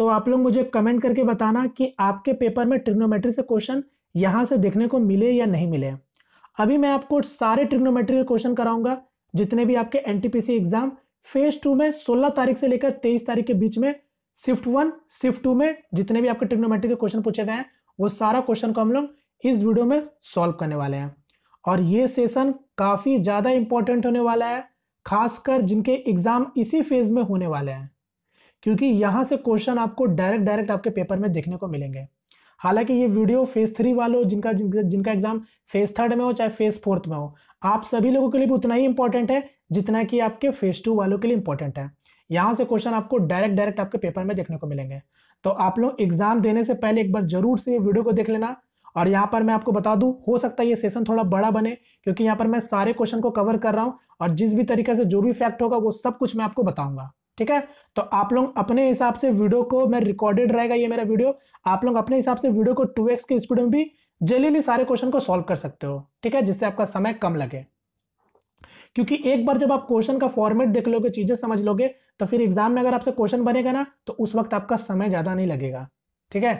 तो आप लोग मुझे कमेंट करके बताना कि आपके पेपर में ट्रिग्नोमेट्री से क्वेश्चन यहाँ से देखने को मिले या नहीं मिले अभी मैं आपको सारे ट्रिग्नोमेट्री के क्वेश्चन कराऊंगा जितने भी आपके एन एग्जाम फेज टू में सोलह तारीख से लेकर तेईस तारीख के बीच में शिफ्ट वन शिफ्ट टू में जितने भी आपके ट्रिग्नोमेट्री के क्वेश्चन पूछे गए हैं वो सारा क्वेश्चन को हम लोग इस वीडियो में सॉल्व करने वाले हैं और ये सेशन काफ़ी ज़्यादा इंपॉर्टेंट होने वाला है खासकर जिनके एग्ज़ाम इसी फेज में होने वाले हैं क्योंकि यहाँ से क्वेश्चन आपको डायरेक्ट डायरेक्ट आपके पेपर में देखने को मिलेंगे हालांकि ये वीडियो फेज थ्री वालों जिनका जिनका, एग्जाम फेज थर्ड में हो चाहे फेज फोर्थ में हो आप सभी लोगों के लिए भी उतना ही इंपॉर्टेंट है जितना कि आपके फेज टू वालों के लिए इंपॉर्टेंट है यहाँ से क्वेश्चन आपको डायरेक्ट डायरेक्ट आपके पेपर में देखने को मिलेंगे तो आप लोग एग्जाम देने से पहले एक बार जरूर से ये वीडियो को देख लेना और यहाँ पर मैं आपको बता दूँ हो सकता है ये सेशन थोड़ा बड़ा बने क्योंकि यहाँ पर मैं सारे क्वेश्चन को कवर कर रहा हूँ और जिस भी तरीके से जो भी फैक्ट होगा वो सब कुछ मैं आपको बताऊंगा ठीक है तो आप लोग अपने हिसाब से वीडियो को मैं रिकॉर्डेड रहेगा ये मेरा वीडियो आप लोग अपने हिसाब से वीडियो को टू एक्स की स्पीड में भी जल्दी सारे क्वेश्चन को सॉल्व कर सकते हो ठीक है जिससे आपका समय कम लगे क्योंकि एक बार जब आप क्वेश्चन का फॉर्मेट देख लोगे चीजें समझ लोगे तो फिर एग्जाम में अगर आपसे क्वेश्चन बनेगा ना तो उस वक्त आपका समय ज्यादा नहीं लगेगा ठीक है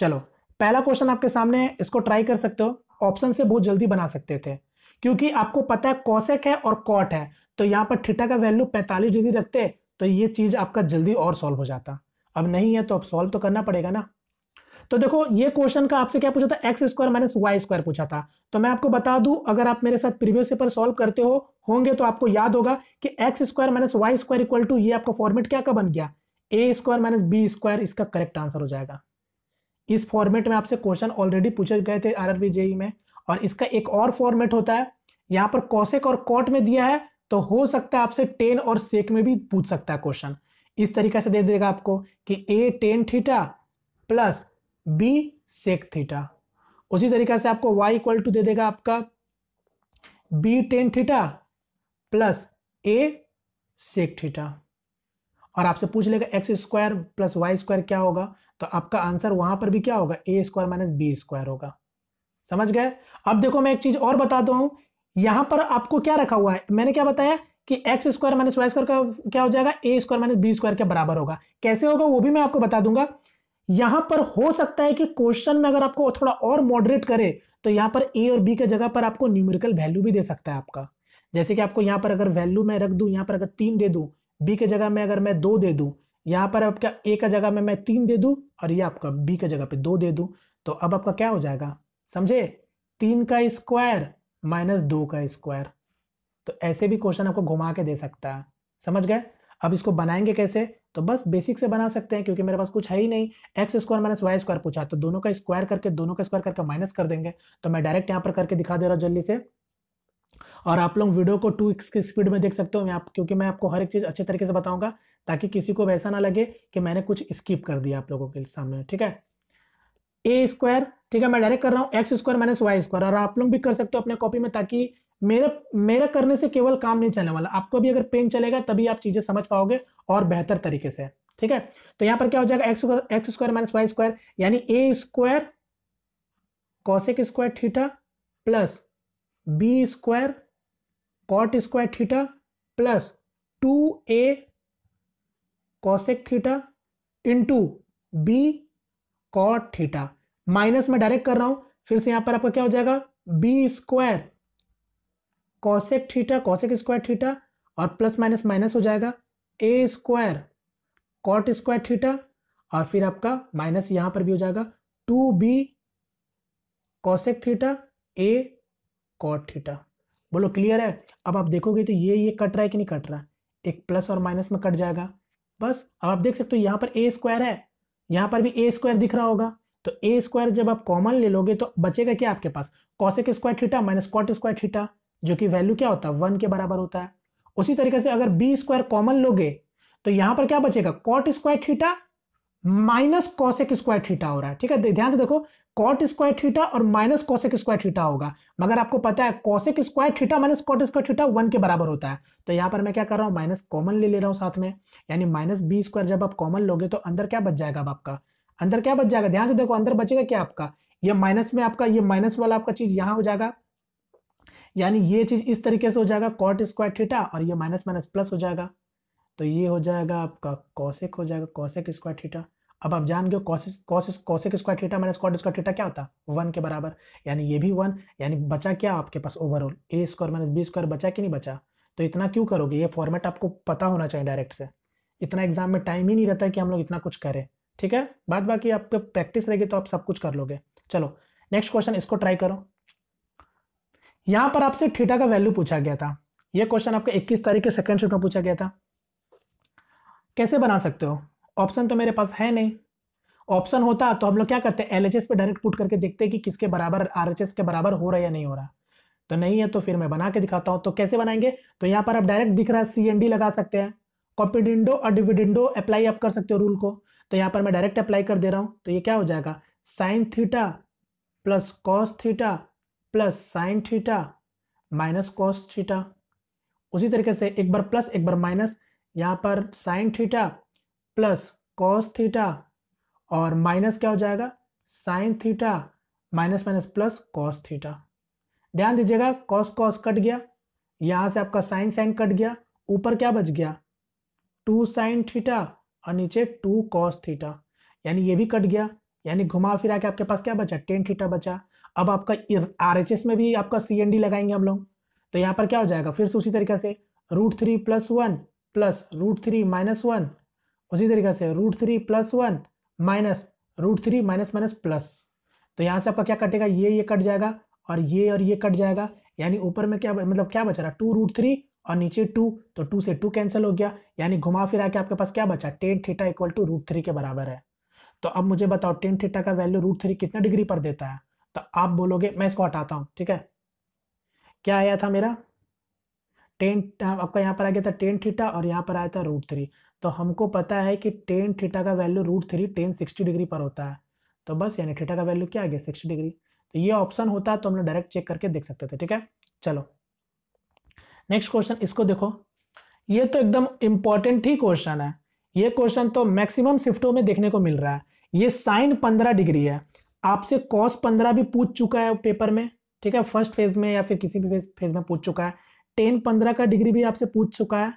चलो पहला क्वेश्चन आपके सामने है इसको ट्राई कर सकते हो ऑप्शन से बहुत जल्दी बना सकते थे क्योंकि आपको पता है कौशेक है और कॉट है तो यहाँ पर थीटा का वैल्यू पैंतालीस डिग्री रखते तो ये चीज़ आपका जल्दी और सॉल्व हो जाता अब नहीं है तो अब सॉल्व तो करना पड़ेगा ना तो देखो ये क्वेश्चन का आपसे क्या पूछा था X square minus Y square पूछा था तो मैं आपको बता दूं अगर आप मेरे साथ प्रीवियस पेपर सॉल्व करते हो होंगे तो आपको याद होगा कि X square minus Y square equal to ये आपका फॉर्मेट क्या का बन गया A square minus B square इसका करेक्ट आंसर हो जाएगा इस फॉर्मेट में आपसे क्वेश्चन ऑलरेडी पूछे गए थे आर आर e में और इसका एक और फॉर्मेट होता है यहाँ पर कौशिक और कॉट में दिया है तो हो सकता है आपसे टेन और सेक में भी पूछ सकता है क्वेश्चन इस तरीके से दे देगा आपको कि A tan theta plus B sec theta उसी तरीके से आपको वाई इक्वल टू दे देगा आपका B tan theta plus A sec theta और आपसे पूछ लेगा X square plus Y square क्या होगा तो आपका आंसर वहां पर भी क्या होगा A square minus B square होगा समझ गए अब देखो मैं एक चीज और बता हूं यहां पर आपको क्या रखा हुआ है मैंने क्या बताया कि X square minus Y square का क्या हो जाएगा A square minus B square के बराबर होगा कैसे होगा वो भी मैं आपको बता दूंगा यहां पर हो सकता है कि क्वेश्चन में अगर आपको थोड़ा और मॉडरेट करे तो यहां पर ए और बी के जगह पर आपको न्यूमेरिकल वैल्यू भी दे सकता है आपका जैसे कि आपको यहां पर अगर वैल्यू मैं रख दू यहां पर अगर तीन दे दू बी के जगह में अगर मैं दो दे दू यहां पर आपका ए का जगह में मैं तीन दे दू और ये आपका बी का जगह पे दो दे दू तो अब आपका क्या हो जाएगा समझे तीन का स्क्वायर माइनस दो का स्क्वायर तो ऐसे भी क्वेश्चन आपको घुमा के दे सकता है समझ गए अब इसको बनाएंगे कैसे तो बस बेसिक से बना सकते हैं क्योंकि मेरे पास कुछ है ही नहीं X square minus Y square पूछा तो दोनों का स्क्वायर करके दोनों का स्क्वायर करके माइनस कर देंगे तो मैं डायरेक्ट यहाँ पर करके दिखा दे रहा हूँ जल्दी से और आप लोग वीडियो को टू एक्स की स्पीड में देख सकते हो आप क्योंकि मैं आपको हर एक चीज़ अच्छे तरीके से बताऊंगा ताकि किसी को वैसा ना लगे कि मैंने कुछ स्किप कर दिया आप लोगों के सामने ठीक है ए स्क्वायर ठीक है मैं डायरेक्ट कर रहा हूँ X square minus Y square और आप लोग भी कर सकते हो अपने कॉपी में ताकि मेरा मेरा करने से केवल काम नहीं चलने वाला आपको भी अगर पेन चलेगा तभी आप चीज़ें समझ पाओगे और बेहतर तरीके से ठीक है तो यहाँ पर क्या हो जाएगा X X square minus Y square यानी A square cosec square theta plus B square cot square theta plus two A cosec theta into B cot theta minus में डायरेक्ट कर रहा हूं फिर से यहां पर आपका क्या हो जाएगा B square cosec theta cosec square theta और प्लस माइनस माइनस हो जाएगा A square cot square theta और फिर आपका माइनस यहां पर भी हो जाएगा two B cosec theta A cot theta बोलो क्लियर है अब आप देखोगे तो ये ये कट रहा है कि नहीं कट रहा एक प्लस और माइनस में कट जाएगा बस अब आप देख सकते हो यहाँ पर ए स्क्वायर है यहाँ पर भी ए स्क्वायर दिख रहा होगा तो ए स्क्वायर जब आप कॉमन ले लोगे तो बचेगा क्या आपके पास cosec square theta minus cot square theta जो कि वैल्यू क्या होता है वन के बराबर होता है उसी तरीके से अगर बी स्क्वायर कॉमन लोगे तो यहाँ पर क्या बचेगा cot square theta minus cosec square theta हो रहा है ठीक है ध्यान से देखो कॉट स्क्वायर थीटा और माइनस कॉसेक स्क्वायर थीटा होगा मगर आपको पता है cosec square theta minus cot square theta one के बराबर होता है तो यहाँ पर मैं क्या कर रहा हूँ माइनस कॉमन ले ले रहा हूँ साथ में यानी माइनस बी स्क्वायर जब आप कॉमन लोगे तो अंदर क्या बच जाएगा आपका अंदर क्या बच जाएगा ध्यान से देखो अंदर बचेगा क्या आपका ये माइनस में आपका ये माइनस वाला आपका चीज यहाँ हो जाएगा यानी ये चीज इस तरीके से हो जाएगा कॉट स्क्वायर थीटा और ये माइनस माइनस प्लस हो जाएगा तो ये हो जाएगा आपका कौशिक हो जाएगा कौशिक स्क्वायर थीटा अब आप जान गए cosec cosec cosec square theta minus cot square theta क्या होता है वन के बराबर यानी ये भी वन यानी बचा क्या आपके पास overall A square minus B square बचा कि नहीं बचा तो इतना क्यों करोगे ये फॉर्मेट आपको पता होना चाहिए डायरेक्ट से इतना एग्जाम में टाइम ही नहीं रहता कि हम लोग इतना कुछ करें ठीक है बाद बाकी आपके प्रैक्टिस रहेगी तो आप सब कुछ कर लोगे चलो नेक्स्ट क्वेश्चन इसको ट्राई करो यहाँ पर आपसे थीटा का वैल्यू पूछा गया था ये क्वेश्चन आपका इक्कीस तारीख के सेकेंड शिफ्ट में पूछा गया था कैसे बना सकते हो ऑप्शन तो मेरे पास है नहीं ऑप्शन होता तो हम लोग क्या करते हैं एल पे डायरेक्ट पुट करके देखते हैं कि किसके बराबर आर के बराबर हो रहा है या नहीं हो रहा तो नहीं है तो फिर मैं बना के दिखाता हूँ तो कैसे बनाएंगे तो यहाँ पर आप डायरेक्ट दिख रहा है सी लगा सकते हैं कॉपिडिंडो और डिविडिंडो अप्लाई आप कर सकते हो रूल को तो यहाँ पर मैं डायरेक्ट अप्लाई कर दे रहा हूँ तो ये क्या हो जाएगा sine theta plus cos theta plus sine theta minus cos theta उसी तरीके से एक बार प्लस एक बार माइनस यहाँ पर sine theta plus cos theta और माइनस क्या हो जाएगा sine theta minus minus plus cos theta ध्यान दीजिएगा कॉस कॉस कट गया यहाँ से आपका साइन साइन कट गया ऊपर क्या बच गया टू साइन थीटा और नीचे टू कॉस थीटा यानी ये भी कट गया यानी घुमा फिरा के आपके पास क्या बचा टेन थीटा बचा अब आपका आर एच एस में भी आपका सी एन डी लगाएंगे हम लोग तो यहाँ पर क्या हो जाएगा फिर से उसी तरीके से root three plus one plus root three minus one उसी तरीके से root three plus one minus root three minus minus plus तो यहाँ से आपका क्या कटेगा ये ये कट जाएगा और ये और ये कट जाएगा यानी ऊपर में क्या मतलब क्या बच रहा टू रूट थ्री और नीचे टू तो टू से टू कैंसिल हो गया यानी घुमा फिरा के आपके पास क्या बचा tan theta equal to root three के बराबर है तो अब मुझे बताओ टेन थीटा का वैल्यू रूट थ्री कितना डिग्री पर देता है तो आप बोलोगे मैं इसको हटाता हूँ ठीक है क्या आया था मेरा टेन आपका यहाँ पर आ गया था टेन थीटा और यहाँ पर आया था रूट थ्री तो हमको पता है कि टेन थीटा का value root three tan sixty degree पर होता है तो बस यानी थीटा का वैल्यू क्या आ गया सिक्सटी डिग्री तो ये ऑप्शन होता है तो हम लोग डायरेक्ट चेक करके देख सकते थे ठीक है चलो नेक्स्ट क्वेश्चन इसको देखो ये तो एकदम इंपॉर्टेंट ही क्वेश्चन है ये क्वेश्चन तो मैक्सिमम शिफ्टों में देखने को मिल रहा है ये साइन पंद्रह डिग्री है आपसे कॉस पंद्रह भी पूछ चुका है पेपर में ठीक है फर्स्ट फेज में या फिर किसी भी फेज में पूछ चुका है टेन पंद्रह का डिग्री भी आपसे पूछ चुका है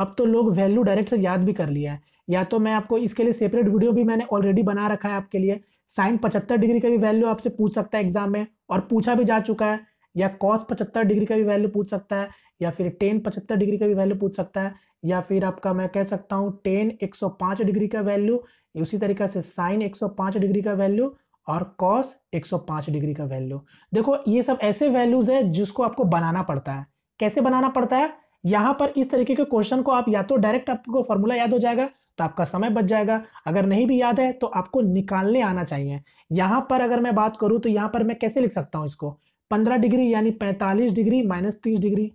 अब तो लोग वैल्यू डायरेक्ट से याद भी कर लिया है या तो मैं आपको इसके लिए सेपरेट वीडियो भी मैंने ऑलरेडी बना रखा है आपके लिए साइन पचहत्तर डिग्री का भी वैल्यू आपसे पूछ सकता है एग्जाम में और पूछा भी जा चुका है या कॉस पचहत्तर डिग्री का भी वैल्यू पूछ सकता है या फिर टेन पचहत्तर डिग्री का भी वैल्यू पूछ सकता है या फिर आपका मैं कह सकता हूँ टेन एक सौ पाँच डिग्री का वैल्यू उसी तरीके से साइन एक सौ पाँच डिग्री का वैल्यू और कॉस एक सौ पाँच डिग्री का वैल्यू देखो ये सब ऐसे वैल्यूज़ है जिसको आपको बनाना पड़ता है कैसे बनाना पड़ता है यहां पर इस तरीके के क्वेश्चन को आप या तो डायरेक्ट आपको फॉर्मूला याद हो जाएगा तो आपका समय बच जाएगा अगर नहीं भी याद है तो आपको निकालने आना चाहिए यहां पर अगर मैं बात करूं तो यहां पर मैं कैसे लिख सकता हूं इसको पंद्रह डिग्री यानी पैंतालीस डिग्री माइनस तीस डिग्री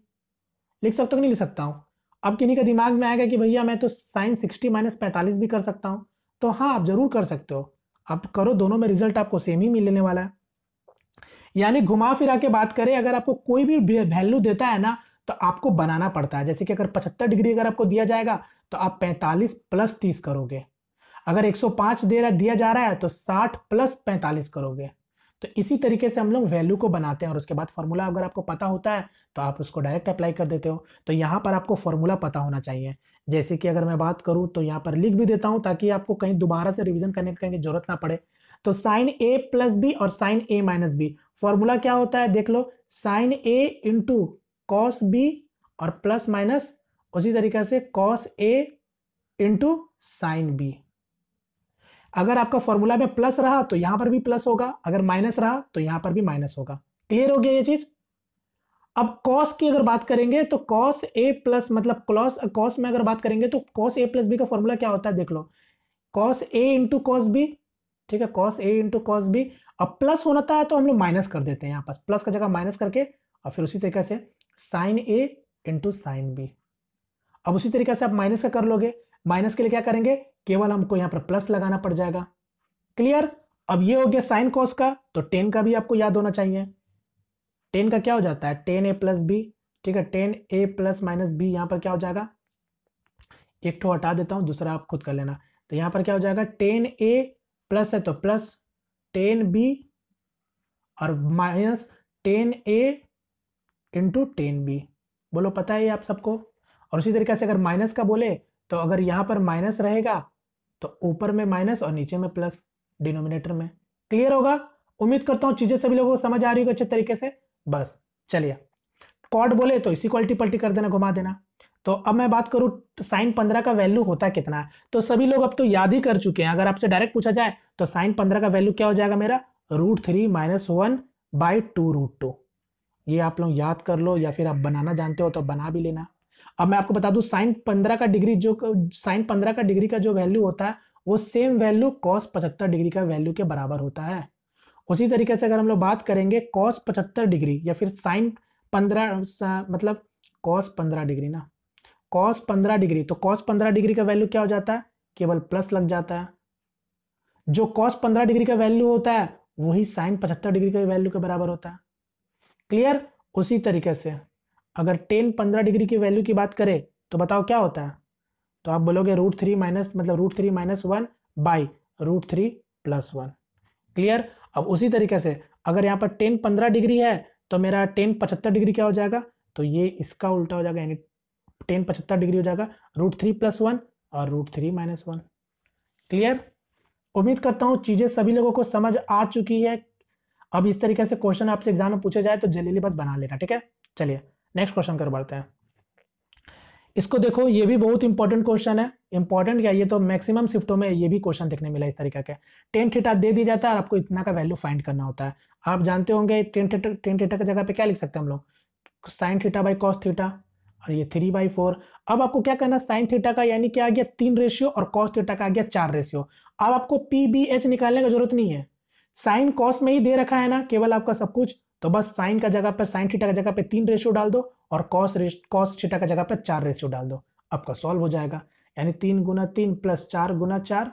लिख सकता हूँ नहीं लिख सकता हूँ अब किन्हीं का दिमाग में आएगा कि भैया मैं तो साइन सिक्सटी माइनस पैंतालीस भी कर सकता हूँ तो हाँ आप जरूर कर सकते हो आप करो दोनों में रिजल्ट आपको सेम ही मिलने वाला है यानी घुमा फिरा के बात करें अगर आपको कोई भी वैल्यू देता है ना तो आपको बनाना पड़ता है जैसे कि अगर 75 डिग्री अगर आपको दिया जाएगा तो आप 45 प्लस 30 करोगे अगर 105 दे दिया जा रहा है तो 60 प्लस 45 करोगे तो इसी तरीके से हम लोग वैल्यू को बनाते हैं और उसके बाद फॉर्मूला अगर आपको पता होता है तो आप उसको डायरेक्ट अप्लाई कर देते हो तो यहाँ पर आपको फॉर्मूला पता होना चाहिए जैसे कि अगर मैं बात करूँ तो यहाँ पर लिख भी देता हूँ ताकि आपको कहीं दोबारा से रिविजन करने की जरूरत ना पड़े तो साइन ए प्लस बी और sine A minus B formula क्या होता है देख लो sine A into cos B और प्लस माइनस उसी तरीके से cos A into sine B अगर आपका फॉर्मूला में प्लस रहा तो यहां पर भी प्लस होगा अगर माइनस रहा तो यहां पर भी माइनस होगा क्लियर हो गया ये चीज अब कॉस की अगर बात करेंगे तो कॉस ए प्लस मतलब क्लॉस कॉस में अगर बात करेंगे तो कॉस ए प्लस बी का फॉर्मूला क्या होता है देख लो cos A into cos B ठीक है cos A into cos B अब प्लस होना था तो हम लोग माइनस कर देते हैं यहाँ पर प्लस का जगह माइनस करके और फिर उसी तरीके से sine A into sine B अब उसी तरीके से आप माइनस का कर लोगे माइनस के लिए क्या करेंगे केवल हमको यहां पर प्लस लगाना पड़ जाएगा क्लियर अब ये हो गया साइन कॉस का तो टेन का भी आपको याद होना चाहिए टेन का क्या हो जाता है टेन ए प्लस बी ठीक है tan A plus minus B यहां पर क्या हो जाएगा एक ठो हटा देता हूं दूसरा आप खुद कर लेना तो यहां पर क्या हो जाएगा टेन ए प्लस है तो प्लस टेन बी और minus tan A into tan B बोलो पता है आप सबको और उसी तरीके से अगर माइनस का बोले तो अगर यहाँ पर माइनस रहेगा तो ऊपर में माइनस और नीचे में प्लस डिनोमिनेटर में क्लियर होगा उम्मीद करता हूँ चीज़ें सभी लोगों को समझ आ रही होगी अच्छे तरीके से बस चलिए कॉड बोले तो इसी को अल्टी पल्टी कर देना घुमा देना तो अब मैं बात करूँ साइन पंद्रह का वैल्यू होता कितना है तो सभी लोग अब तो याद ही कर चुके हैं अगर आपसे डायरेक्ट पूछा जाए तो साइन पंद्रह का वैल्यू क्या हो जाएगा मेरा root three minus one by two root two ये आप लोग याद कर लो या फिर आप बनाना जानते हो तो बना भी लेना अब मैं आपको बता दूं साइन पंद्रह का डिग्री जो साइन पंद्रह का डिग्री का जो वैल्यू होता है वो सेम वैल्यू कॉस पचहत्तर डिग्री का वैल्यू के बराबर होता है उसी तरीके से अगर हम लोग बात करेंगे कॉस पचहत्तर डिग्री या फिर साइन पंद्रह मतलब कॉस पंद्रह डिग्री ना कॉस पंद्रह डिग्री तो कॉस पंद्रह डिग्री का वैल्यू क्या हो जाता है केवल प्लस लग जाता है जो कॉस पंद्रह डिग्री का वैल्यू होता है वही साइन पचहत्तर डिग्री का वैल्यू के बराबर होता है क्लियर उसी तरीके से अगर टेन पंद्रह डिग्री की वैल्यू की बात करें तो बताओ क्या होता है तो आप बोलोगे रूट थ्री माइनस मतलब root three minus one by root three plus one clear अब उसी तरीके से अगर यहाँ पर टेन पंद्रह डिग्री है तो मेरा टेन पचहत्तर डिग्री क्या हो जाएगा तो ये इसका उल्टा हो जाएगा यानी टेन पचहत्तर डिग्री हो जाएगा रूट थ्री प्लस वन और root three minus one clear उम्मीद करता हूँ चीज़ें सभी लोगों को समझ आ चुकी है अब इस तरीके से क्वेश्चन आपसे एग्जाम में पूछे जाए तो जल्दी बस बना लेना ठीक है चलिए नेक्स्ट क्वेश्चन कर बढ़ते हैं इसको देखो ये भी बहुत इंपॉर्टेंट क्वेश्चन है इंपॉर्टेंट क्या ये तो मैक्सिमम शिफ्टों में ये भी क्वेश्चन देखने मिला इस तरीके का टेन थीटा दे दिया जाता है और आपको इतना का वैल्यू फाइंड करना होता है आप जानते होंगे टेन थीटा टेन थीटा की जगह पे क्या लिख सकते हैं हम लोग sine theta by cos theta और ये थ्री बाई फोर अब आपको क्या करना साइन थीटा का यानी क्या आ गया तीन रेशियो और कॉस थीटा का आ गया चार रेशियो अब आपको पी बी एच निकालने की जरूरत नहीं है साइन कॉस में ही दे रखा है ना केवल आपका सब कुछ तो बस साइन का जगह पर साइन थीटा का जगह पर तीन रेशियो डाल दो और कॉस कॉस थीटा का जगह पर चार रेशियो डाल दो आपका सॉल्व हो जाएगा यानी तीन गुना तीन प्लस चार गुना चार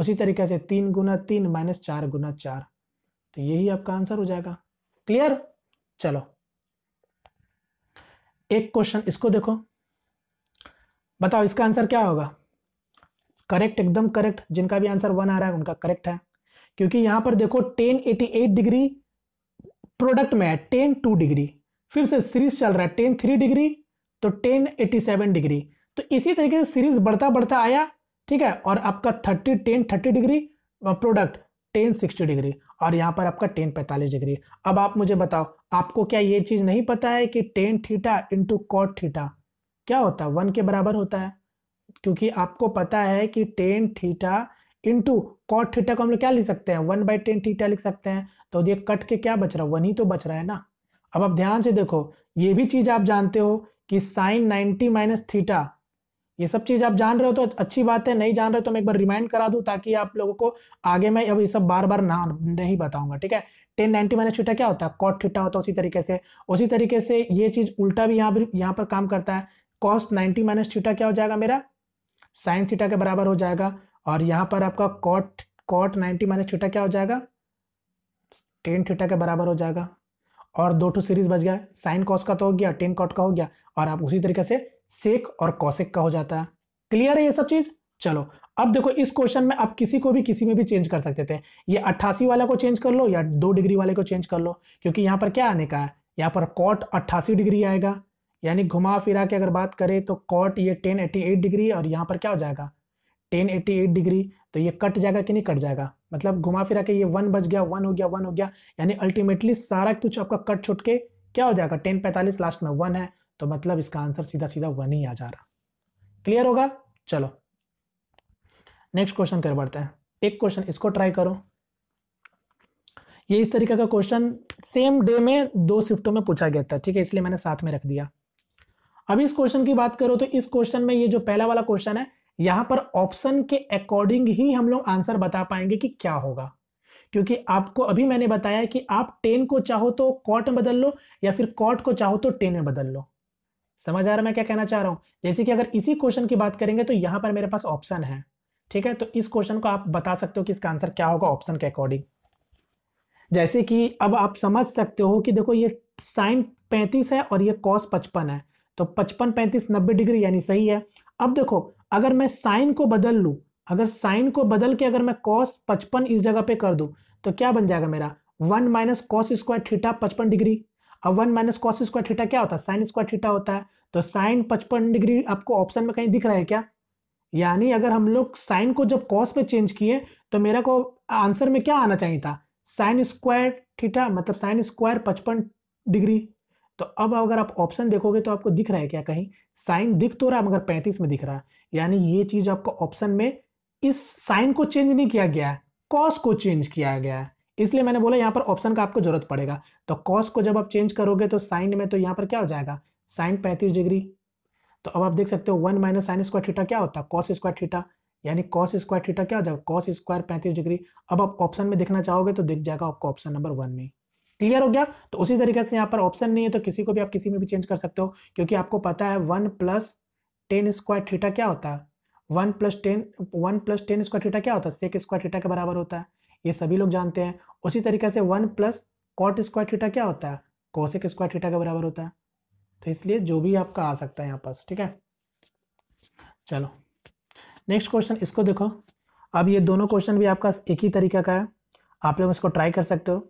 उसी तरीके से तीन गुना तीन माइनस चार गुना चार तो यही आपका आंसर हो जाएगा क्लियर चलो एक क्वेश्चन इसको देखो बताओ इसका आंसर क्या होगा करेक्ट एकदम करेक्ट जिनका भी आंसर वन आ रहा है उनका करेक्ट है क्योंकि यहां पर देखो tan eighty eight degree product में है टेन टू डिग्री फिर से सीरीज चल रहा है टेन थ्री डिग्री तो टेन एटी सेवन डिग्री तो इसी तरीके से सीरीज बढ़ता बढ़ता आया ठीक है और आपका thirty tan thirty degree product tan sixty degree और यहां पर आपका टेन पैंतालीस डिग्री अब आप मुझे बताओ आपको क्या ये चीज़ नहीं पता है कि tan theta into cot theta क्या होता है वन के बराबर होता है क्योंकि आपको पता है कि tan theta into cot theta को हम लोग क्या लिख सकते हैं वन बाई टेन थीटा लिख सकते हैं तो ये कट के क्या बच रहा है वन ही तो बच रहा है ना अब आप ध्यान से देखो ये भी चीज आप जानते हो कि साइन नाइनटी माइनस थीटा ये सब चीज आप जान रहे हो तो अच्छी बात है नहीं जान रहे हो तो मैं एक बार रिमाइंड करा दूं ताकि आप लोगों को आगे मैं अब ये सब बार बार ना नहीं बताऊंगा ठीक है टेन नाइनटी माइनस थीटा क्या होता है कॉट थीटा होता है उसी तरीके से उसी तरीके से ये चीज उल्टा भी यहाँ पर यहाँ पर काम करता है कॉस्ट नाइनटी माइनस थीटा क्या हो जाएगा मेरा साइन थीटा के बराबर हो जाएगा और यहाँ पर आपका cot cot ninety minus theta क्या हो जाएगा टेन थीटा के बराबर हो जाएगा और दो टू सीरीज बच गया साइन कॉस का तो हो गया टेन कॉट का हो गया और आप उसी तरीके से सेक और कॉसेक का हो जाता है क्लियर है ये सब चीज़ चलो अब देखो इस क्वेश्चन में आप किसी को भी किसी में भी चेंज कर सकते थे ये अट्ठासी वाला को चेंज कर लो या दो डिग्री वाले को चेंज कर लो क्योंकि यहाँ पर क्या आने का है यहाँ पर कॉट अट्ठासी डिग्री आएगा यानी घुमा फिरा के अगर बात करें तो कॉट ये टेन एट्टी एट डिग्री और यहाँ पर क्या हो जाएगा टेन एट्टी एट डिग्री तो ये कट जाएगा कि नहीं कट जाएगा मतलब घुमा फिरा के ये वन बच गया वन हो गया वन हो गया यानी अल्टीमेटली सारा कुछ आपका कट छुट के क्या हो जाएगा टेन पैंतालीस लास्ट में वन है तो मतलब इसका आंसर सीधा सीधा वन ही आ जा रहा क्लियर होगा चलो नेक्स्ट क्वेश्चन कर बढ़ते हैं एक क्वेश्चन इसको ट्राई करो ये इस तरीके का क्वेश्चन सेम डे में दो शिफ्टों में पूछा गया था ठीक है इसलिए मैंने साथ में रख दिया अभी इस क्वेश्चन की बात करो तो इस क्वेश्चन में ये जो पहला वाला क्वेश्चन है यहां पर ऑप्शन के अकॉर्डिंग ही हम लोग आंसर बता पाएंगे कि क्या होगा क्योंकि आपको अभी मैंने बताया कि आप टेन को चाहो तो कॉट में बदल लो या फिर कॉट को चाहो तो टेन में बदल लो समझ आ रहा है मैं क्या कहना चाह रहा हूं जैसे कि अगर इसी क्वेश्चन की बात करेंगे तो यहां पर मेरे पास ऑप्शन है ठीक है तो इस क्वेश्चन को आप बता सकते हो कि इसका आंसर क्या होगा ऑप्शन के अकॉर्डिंग जैसे कि अब आप समझ सकते हो कि देखो ये साइन पैंतीस है और ये कॉस पचपन है तो पचपन पैंतीस नब्बे डिग्री यानी सही है अब देखो अगर मैं साइन को बदल लूँ अगर साइन को बदल के अगर मैं कॉस पचपन इस जगह पे कर दूँ तो क्या बन जाएगा मेरा one minus cos square theta पचपन डिग्री अब one minus cos square theta क्या होता है साइन स्क्वायर थीटा होता है तो साइन पचपन डिग्री आपको ऑप्शन में कहीं दिख रहा है क्या यानी अगर हम लोग साइन को जब कॉस पे चेंज किए तो मेरा को आंसर में क्या आना चाहिए था साइन स्क्वायर थीटा मतलब साइन स्क्वायर पचपन डिग्री तो अब अगर आप ऑप्शन देखोगे तो आपको दिख रहा है क्या कहीं साइन दिख तो रहा है मगर पैंतीस में दिख रहा है यानी ये चीज आपको ऑप्शन में इस साइन को चेंज नहीं किया गया कॉस को चेंज किया गया इसलिए मैंने बोला यहाँ पर ऑप्शन का आपको जरूरत पड़ेगा तो कॉस को जब आप चेंज करोगे तो साइन में तो यहाँ पर क्या हो जाएगा साइन पैंतीस डिग्री तो अब आप देख सकते हो one minus sign square theta क्या होता है कॉस स्क्वायर थीटा यानी कॉस स्क्वायर थीटा क्या हो जाएगा कॉस स्क्वायर पैंतीस डिग्री अब आप ऑप्शन में देखना चाहोगे तो दिख जाएगा आपको ऑप्शन नंबर वन में क्लियर हो गया तो उसी तरीके से यहाँ पर ऑप्शन नहीं है तो किसी को भी आप किसी में भी चेंज कर सकते हो क्योंकि आपको पता है one plus tan square theta क्या होता है one plus tan one plus tan square theta क्या होता है सेक स्क्वायर थीटा के बराबर होता है ये सभी लोग जानते हैं उसी तरीके से one plus cot square theta क्या होता है कौशिक स्क्वायर थीटा के बराबर होता है तो इसलिए जो भी आपका आ सकता है यहाँ पास ठीक है चलो नेक्स्ट क्वेश्चन इसको देखो अब ये दोनों क्वेश्चन भी आपका एक ही तरीका का है आप लोग इसको ट्राई कर सकते हो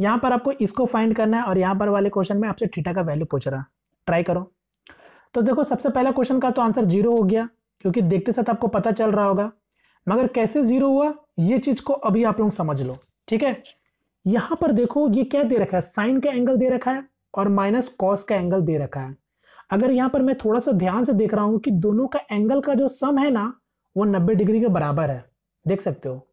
यहाँ पर आपको इसको फाइंड करना है और यहाँ पर वाले क्वेश्चन में आपसे थीटा का वैल्यू पूछ रहा ट्राई करो तो देखो सबसे पहला क्वेश्चन का तो आंसर जीरो हो गया क्योंकि देखते साथ आपको पता चल रहा होगा मगर कैसे जीरो हुआ ये चीज को अभी आप लोग समझ लो ठीक है यहाँ पर देखो ये क्या दे रखा है साइन का एंगल दे रखा है और माइनस कॉस का एंगल दे रखा है अगर यहाँ पर मैं थोड़ा सा ध्यान से देख रहा हूँ कि दोनों का एंगल का जो सम है ना वो नब्बे डिग्री के बराबर है देख सकते हो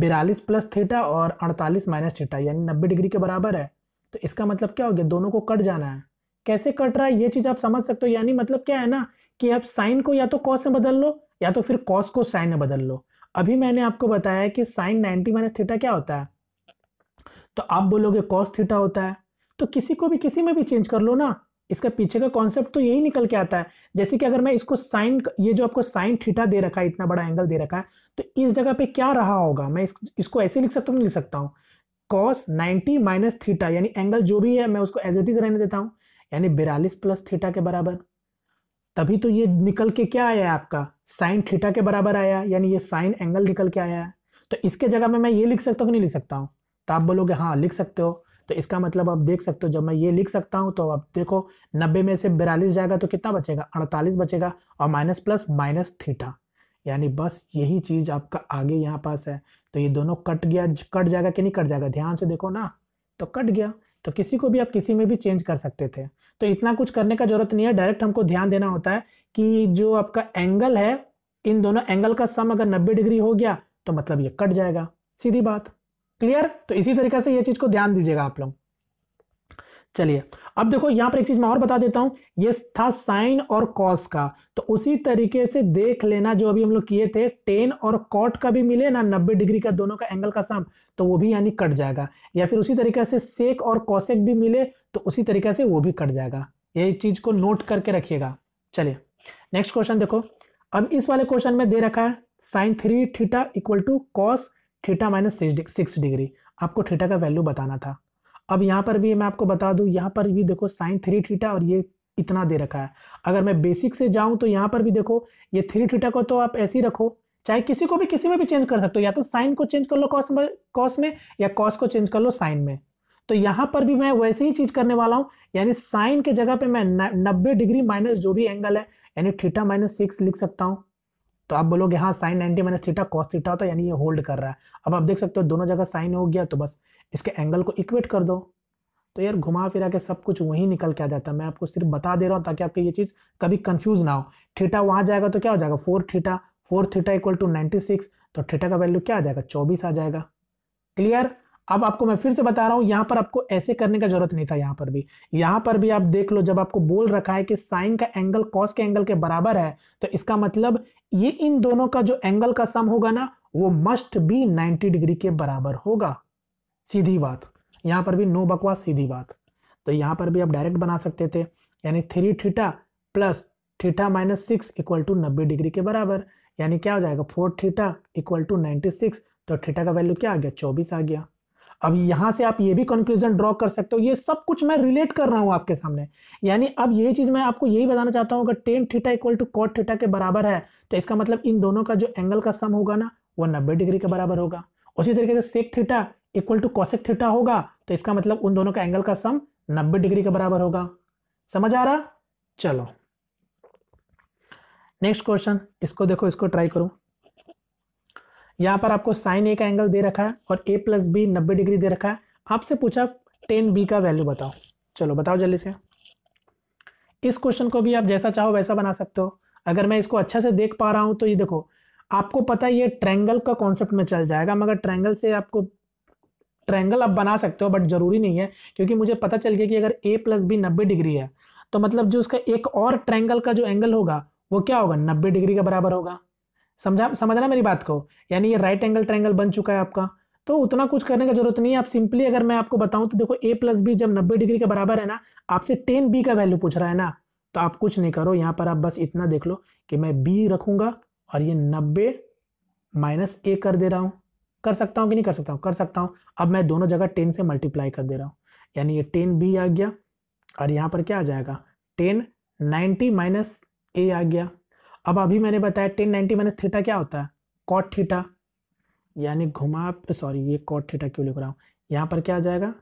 बयालीस प्लस थीटा और अड़तालीस माइनस थीटा यानी नब्बे डिग्री के बराबर है तो इसका मतलब क्या हो गया दोनों को कट जाना है कैसे कट रहा है ये चीज़ आप समझ सकते हो यानी मतलब क्या है ना कि आप साइन को या तो कॉस में बदल लो या तो फिर कॉस को साइन में बदल लो अभी मैंने आपको बताया कि साइन नाइन्टी माइनस थीटा क्या होता है तो आप बोलोगे कॉस थीटा होता है तो किसी को भी किसी में भी चेंज कर लो ना इसका पीछे का कॉन्सेप्ट तो यही निकल के आता है जैसे कि अगर मैं इसको साइन ये जो आपको साइन ठीठा दे रखा है इतना बड़ा एंगल दे रखा है तो इस जगह पे क्या रहा होगा मैं इस, इसको ऐसे लिख सकता हूँ लिख सकता हूँ कॉस नाइनटी माइनस थीटा यानी एंगल जो भी है मैं उसको एज इट इज रहने देता हूँ यानी बिरालीस प्लस थीटा के बराबर तभी तो ये निकल के क्या आया आपका साइन थीटा के बराबर आया यानी ये साइन एंगल निकल के आया है तो इसके जगह में मैं ये लिख सकता हूँ कि नहीं लिख सकता हूँ तो आप बोलोगे हाँ लिख सकते हो तो इसका मतलब आप देख सकते हो जब मैं ये लिख सकता हूँ तो आप देखो नब्बे में से बयालीस जाएगा तो कितना बचेगा अड़तालीस बचेगा और माइनस प्लस माइनस थीटा यानी बस यही चीज़ आपका आगे यहाँ पास है तो ये दोनों कट गया कट जाएगा कि नहीं कट जाएगा ध्यान से देखो ना तो कट गया तो किसी को भी आप किसी में भी चेंज कर सकते थे तो इतना कुछ करने का जरूरत नहीं है डायरेक्ट हमको ध्यान देना होता है कि जो आपका एंगल है इन दोनों एंगल का सम अगर 90 डिग्री हो गया तो मतलब ये कट जाएगा सीधी बात क्लियर तो इसी तरीके से यह चीज को ध्यान दीजिएगा आप लोग चलिए अब देखो यहां पर एक चीज मैं और बता देता हूं ये था साइन और कॉस का तो उसी तरीके से देख लेना जो अभी हम लोग किए थे टेन और कॉट का भी मिले ना नब्बे डिग्री का दोनों का एंगल का सम तो वो भी यानी कट जाएगा या फिर उसी तरीके से सेक और कॉसेक भी मिले तो उसी तरीके से वो भी कट जाएगा ये चीज को नोट करके रखिएगा चलिए नेक्स्ट क्वेश्चन देखो अब इस वाले क्वेश्चन में दे रखा है sine three theta equal to cos theta minus six degree आपको थीटा का वैल्यू बताना था अब यहाँ पर भी मैं आपको बता दूँ यहाँ पर भी देखो साइन थ्री थीटा और ये इतना दे रखा है अगर मैं बेसिक से जाऊँ तो यहाँ पर भी देखो ये थ्री थीटा को तो आप ऐसे ही रखो चाहे किसी को भी किसी में भी चेंज कर सकते हो या तो साइन को चेंज कर लो कॉस में कॉस में या कॉस को चेंज कर लो साइन में तो यहाँ पर भी मैं वैसे ही चीज करने वाला हूँ यानी साइन के जगह पे मैं नब्बे डिग्री माइनस जो भी एंगल है यानी थीटा माइनस सिक्स लिख सकता हूँ तो आप बोलोगे हाँ sine ninety minus theta cos theta होता है यानी ये होल्ड कर रहा है अब आप देख सकते हो दोनों जगह साइन हो गया तो बस इसके एंगल को इक्वेट कर दो तो यार घुमा फिरा के सब कुछ वहीं निकल के आ जाता है मैं आपको सिर्फ बता दे रहा हूँ ताकि आपको ये चीज़ कभी कंफ्यूज ना हो थीटा वहां जाएगा तो क्या हो जाएगा four theta four theta equal to ninety six तो थीटा का वैल्यू क्या आ जाएगा चौबीस आ जाएगा क्लियर अब आपको मैं फिर से बता रहा हूं यहां पर आपको ऐसे करने का जरूरत नहीं था यहां पर भी यहां पर भी आप देख लो जब आपको बोल रखा है कि साइन का एंगल कॉस के एंगल के बराबर है तो इसका मतलब ये इन दोनों का जो एंगल का सम होगा ना वो मस्ट बी 90 डिग्री के बराबर होगा सीधी बात यहां पर भी नो बकवास सीधी बात तो यहां पर भी आप डायरेक्ट बना सकते थे यानी three theta plus theta minus six equal to नब्बे डिग्री के बराबर यानी क्या हो जाएगा four theta equal to ninety six तो थीटा का वैल्यू क्या आ गया चौबीस आ गया अब यहां से आप ये भी कंक्लूजन ड्रॉ कर सकते हो ये सब कुछ मैं रिलेट कर रहा हूं आपके सामने यानी अब ये चीज़ मैं आपको यही बताना चाहता हूं अगर tan theta equal to cot theta के बराबर है तो इसका मतलब इन दोनों का जो एंगल का सम होगा ना वो नब्बे डिग्री के बराबर होगा उसी तरीके से sec theta equal to cosec theta होगा तो इसका मतलब उन दोनों का एंगल का सम नब्बे डिग्री के बराबर होगा समझ आ रहा चलो नेक्स्ट क्वेश्चन इसको देखो इसको ट्राई करो यहाँ पर आपको साइन ए का एंगल दे रखा है और ए प्लस बी नब्बे डिग्री दे रखा है आपसे पूछा टेन बी का वैल्यू बताओ चलो बताओ जल्दी से इस क्वेश्चन को भी आप जैसा चाहो वैसा बना सकते हो अगर मैं इसको अच्छा से देख पा रहा हूँ तो ये देखो आपको पता है ये ट्रैंगल का कॉन्सेप्ट में चल जाएगा मगर ट्रैंगल से आपको ट्रैंगल आप बना सकते हो बट ज़रूरी नहीं है क्योंकि मुझे पता चल गया कि अगर ए प्लस बी नब्बे डिग्री है तो मतलब जो उसका एक और ट्रैंगल का जो एंगल होगा वो क्या होगा नब्बे डिग्री के बराबर होगा समझा समझना मेरी बात को यानी ये राइट एंगल ट्रैंगल बन चुका है आपका तो उतना कुछ करने की जरूरत नहीं है आप सिंपली अगर मैं आपको बताऊं तो देखो ए प्लस बी जब नब्बे डिग्री के बराबर है ना आपसे टेन बी का वैल्यू पूछ रहा है ना तो आप कुछ नहीं करो यहाँ पर आप बस इतना देख लो कि मैं बी रखूंगा और ये नब्बे माइनस ए कर दे रहा हूँ कर सकता हूँ कि नहीं कर सकता हूँ कर सकता हूँ अब मैं दोनों जगह टेन से मल्टीप्लाई कर दे रहा हूँ यानी ये टेन बी आ गया और यहाँ पर क्या आ जाएगा टेन नाइन्टी माइनस ए आ गया अब अभी मैंने बताया टेन नाइन्टी माइनस थीटा क्या होता है कॉट थीटा यानी घुमा सॉरी ये कॉट थीटा क्यों लिख रहा हूँ यहाँ पर क्या आ जाएगा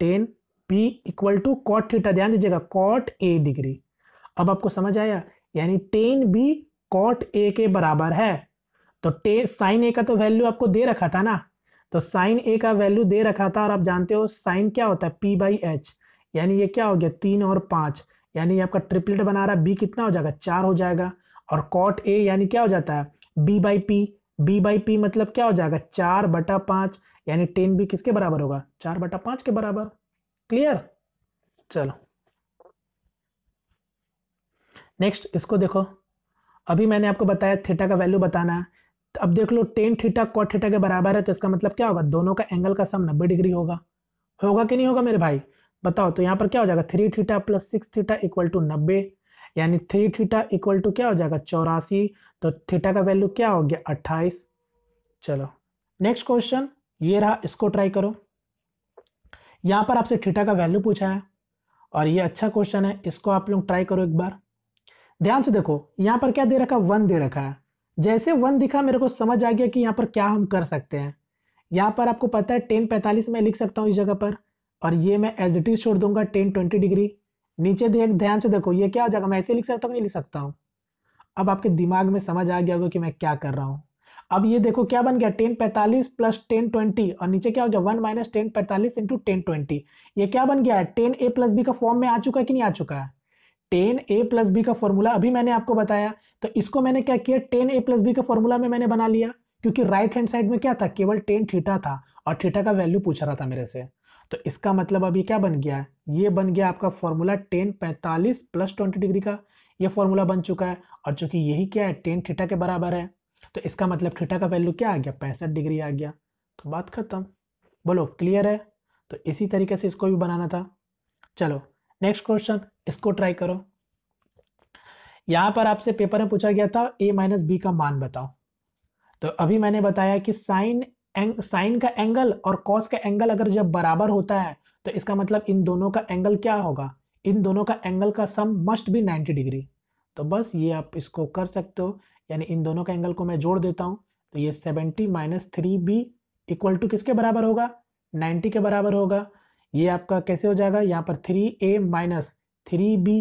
tan P equal to cot theta ध्यान दीजिएगा कॉट ए डिग्री अब आपको समझ आया यानी टेन बी कॉट ए के बराबर है तो टे साइन ए का तो वैल्यू आपको दे रखा था ना तो साइन ए का वैल्यू दे रखा था और आप जानते हो साइन क्या होता है पी बाई एच यानी ये क्या हो गया तीन और पाँच यानी ये आपका ट्रिपलेट बना रहा है बी कितना हो जाएगा चार हो जाएगा और कॉट ए यानी क्या हो जाता है B by P B by P मतलब क्या हो जाएगा चार बटा पांच यानी टेन बी किसके बराबर होगा चार बटा पांच के बराबर क्लियर चलो नेक्स्ट इसको देखो अभी मैंने आपको बताया थीटा का वैल्यू बताना है तो अब देख लो टेन थीटा कॉट थीटा के बराबर है तो इसका मतलब क्या होगा दोनों का एंगल का सम नब्बे डिग्री होगा होगा कि नहीं होगा मेरे भाई बताओ तो यहाँ पर क्या हो जाएगा three theta plus six theta equal to नब्बे यानी थ्री थीटा इक्वल टू क्या हो जाएगा चौरासी तो थीटा का वैल्यू क्या हो गया अट्ठाईस चलो नेक्स्ट क्वेश्चन ये रहा इसको ट्राई करो यहाँ पर आपसे थीटा का वैल्यू पूछा है और ये अच्छा क्वेश्चन है इसको आप लोग ट्राई करो एक बार ध्यान से देखो यहाँ पर क्या दे रखा है वन दे रखा है जैसे वन दिखा मेरे को समझ आ गया कि यहाँ पर क्या हम कर सकते हैं यहाँ पर आपको पता है टेन पैंतालीस मैं लिख सकता हूँ इस जगह पर और ये मैं एज इट इज छोड़ दूंगा टेन ट्वेंटी डिग्री नीचे देख ध्यान से देखो ये क्या हो जाएगा मैं ऐसे लिख सकता हूँ नहीं लिख सकता हूँ अब आपके दिमाग में समझ आ गया होगा कि मैं क्या कर रहा हूँ अब ये देखो क्या बन गया टेन पैंतालीस प्लस टेन ट्वेंटी और नीचे क्या हो गया वन माइनस टेन पैंतालीस इंटू टेन ट्वेंटी ये क्या बन गया है टेन ए प्लस बी का फॉर्म में आ चुका है कि नहीं आ चुका है टेन ए प्लस बी का फॉर्मूला अभी मैंने आपको बताया तो इसको मैंने क्या किया टेन ए प्लस बी का फॉर्मूला में मैंने बना लिया क्योंकि राइट हैंड साइड में क्या था केवल टेन थीटा था और थीटा का वैल्यू पूछ रहा था मेरे से तो इसका मतलब अभी क्या बन गया है ये बन गया आपका फॉर्मूला टेन पैंतालीस प्लस ट्वेंटी डिग्री का ये फॉर्मूला बन चुका है और चूंकि यही क्या है टेन थीटा के बराबर है तो इसका मतलब थीटा का वैल्यू क्या आ गया पैंसठ डिग्री आ गया तो बात खत्म बोलो क्लियर है तो इसी तरीके से इसको भी बनाना था चलो नेक्स्ट क्वेश्चन इसको ट्राई करो यहाँ पर आपसे पेपर में पूछा गया था ए माइनस बी का मान बताओ तो अभी मैंने बताया कि साइन साइन का एंगल और कॉस का एंगल अगर जब बराबर होता है तो इसका मतलब इन दोनों का एंगल क्या होगा इन दोनों का एंगल का सम मस्ट भी नाइन्टी डिग्री तो बस ये आप इसको कर सकते हो यानी इन दोनों का एंगल को मैं जोड़ देता हूँ तो ये seventy minus three B equal to किसके बराबर होगा नाइन्टी के बराबर होगा ये आपका कैसे हो जाएगा यहाँ पर three A minus three B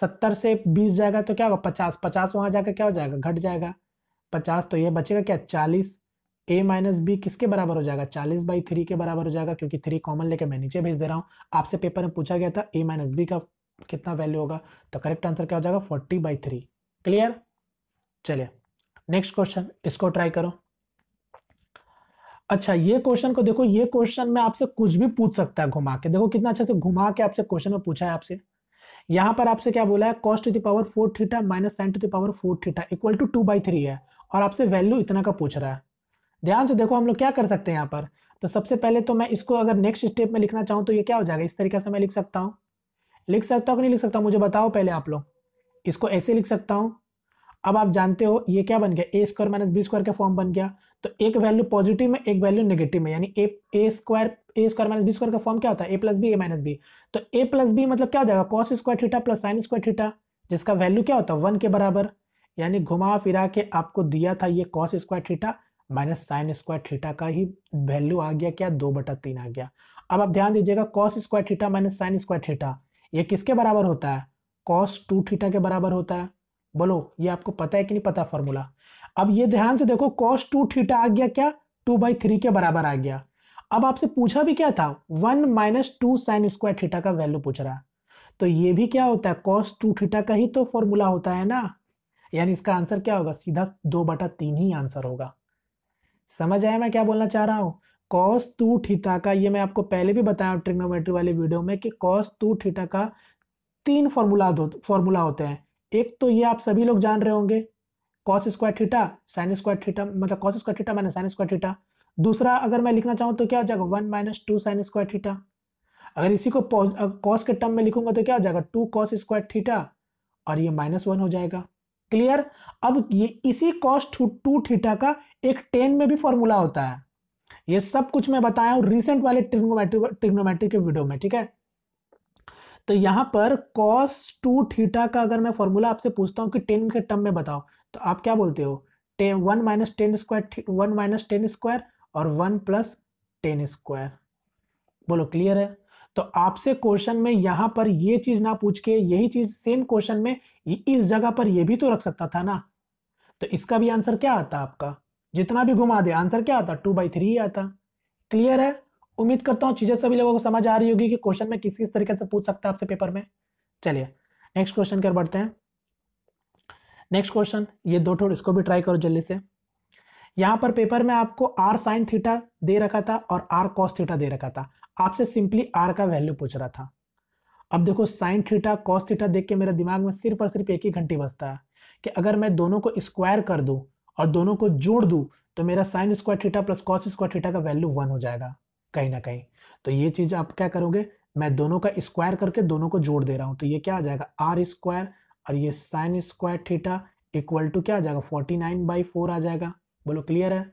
सत्तर से बीस जाएगा तो क्या होगा पचास पचास वहाँ जाकर क्या हो जाएगा घट जाएगा पचास तो ये बचेगा क्या चालीस ए माइनस बी किसके बराबर हो जाएगा चालीस बाई थ्री के बराबर हो जाएगा क्योंकि थ्री कॉमन लेके मैं नीचे भेज दे रहा हूँ आपसे पेपर में पूछा गया था ए माइनस बी का कितना वैल्यू होगा तो करेक्ट आंसर क्या हो जाएगा फोर्टी बाई थ्री क्लियर चलिए नेक्स्ट क्वेश्चन इसको ट्राई करो अच्छा ये क्वेश्चन को देखो ये क्वेश्चन में आपसे कुछ भी पूछ सकता है घुमा के देखो कितना अच्छा से घुमा के आपसे क्वेश्चन में पूछा है आपसे यहाँ पर आपसे क्या बोला है cos to power four theta minus sine to power four theta equal to two by three है और आपसे वैल्यू इतना का पूछ रहा है ध्यान से देखो हम लोग क्या कर सकते हैं यहाँ पर तो सबसे पहले तो मैं इसको अगर नेक्स्ट स्टेप में लिखना चाहूँ तो ये क्या हो जाएगा इस तरीके से मैं लिख सकता हूँ लिख सकता हूँ कि नहीं लिख सकता मुझे बताओ पहले आप लोग इसको ऐसे लिख सकता हूँ अब आप जानते हो ये क्या बन गया A square minus B square का फॉर्म बन गया तो एक वैल्यू पॉजिटिव में एक वैल्यू नेगेटिव में यानी A A square A square minus B square का फॉर्म क्या होता है A plus B A minus B तो ए प्लस बी मतलब क्या हो जाएगा cos square theta plus sign square theta जिसका वैल्यू क्या होता है वन के बराबर यानी घुमा फिरा के आपको दिया था ये cos square theta minus sign square theta का ही वैल्यू आ गया क्या दो बटा तीन आ गया अब आप ध्यान दीजिएगा cos square theta minus sign square theta ये किसके बराबर होता है कॉस टू थीटा के बराबर होता है बोलो ये आपको पता है कि नहीं पता फॉर्मूला अब ये ध्यान से देखो कॉस टू थीटा आ गया क्या टू बाई थ्री के बराबर आ गया अब आपसे पूछा भी क्या था one minus two sine square theta का वैल्यू पूछ रहा तो ये भी क्या होता है कॉस टू थीटा का ही तो फॉर्मूला होता है ना यानी इसका आंसर क्या होगा सीधा दो बटा तीन ही आंसर होगा समझ आया मैं क्या बोलना चाह रहा हूँ कॉस टू ठीटा का ये मैं आपको पहले भी बताया ट्रिग्नोमेट्री वाले वीडियो में कि कॉस टू ठीटा का तीन फॉर्मूला फॉर्मूला होते हैं एक तो ये आप सभी लोग जान रहे होंगे cos square theta sine square theta मतलब cos square theta minus sign square theta दूसरा अगर मैं लिखना चाहूँ तो क्या हो जाएगा one minus two sine square theta अगर इसी को कॉस के टर्म में लिखूंगा तो क्या हो जाएगा टू कॉस स्क्वायर थीटा और ये माइनस वन हो जाएगा क्लियर अब ये इसी कॉस्ट टू थीटा का एक टेन में भी फॉर्मूला होता है ये सब कुछ मैं बताया हूं रिसेंट वाले ट्रिग्नोमेट्रिक ट्रिग्नोमेट्रिक के वीडियो में ठीक है तो यहां पर कॉस टू थीटा का अगर मैं फॉर्मूला आपसे पूछता हूं कि टेन के टर्म में बताओ तो आप क्या बोलते हो tan one minus tan square one minus tan square और वन प्लस टेन स्क्वायर बोलो क्लियर है तो आपसे क्वेश्चन में यहां पर ये चीज ना पूछ के यही चीज सेम क्वेश्चन में इस जगह पर यह भी तो रख सकता था ना तो इसका भी आंसर क्या आता आपका जितना भी घुमा दे आंसर क्या आता टू बाई थ्री ही आता क्लियर है उम्मीद करता हूं चीजें सभी लोगों को समझ आ रही होगी कि क्वेश्चन में किस किस तरीके से पूछ सकता है आपसे पेपर में चलिए नेक्स्ट क्वेश्चन कर बढ़ते हैं नेक्स्ट क्वेश्चन ये दो ठोर इसको भी ट्राई करो जल्दी से यहां पर पेपर में आपको आर साइन थीटा दे रखा था और आर कॉस थीटा दे रखा था आपसे सिंपली आर का वैल्यू पूछ रहा था अब देखो साइन थीटा कॉस थीटा देख के मेरे दिमाग में सिर्फ और सिर्फ एक ही घंटी बसता है कि अगर मैं दोनों को स्क्वायर कर दूं और दोनों को जोड़ दूं तो मेरा sine square theta plus cos square theta का वैल्यू वन हो जाएगा कहीं ना कहीं तो ये चीज़ आप क्या करोगे मैं दोनों का स्क्वायर करके दोनों को जोड़ दे रहा हूँ तो ये क्या आ जाएगा आर स्क्वायर और ये sine square theta equal to क्या आ जाएगा फोर्टी नाइन बाई फोर आ जाएगा बोलो क्लियर है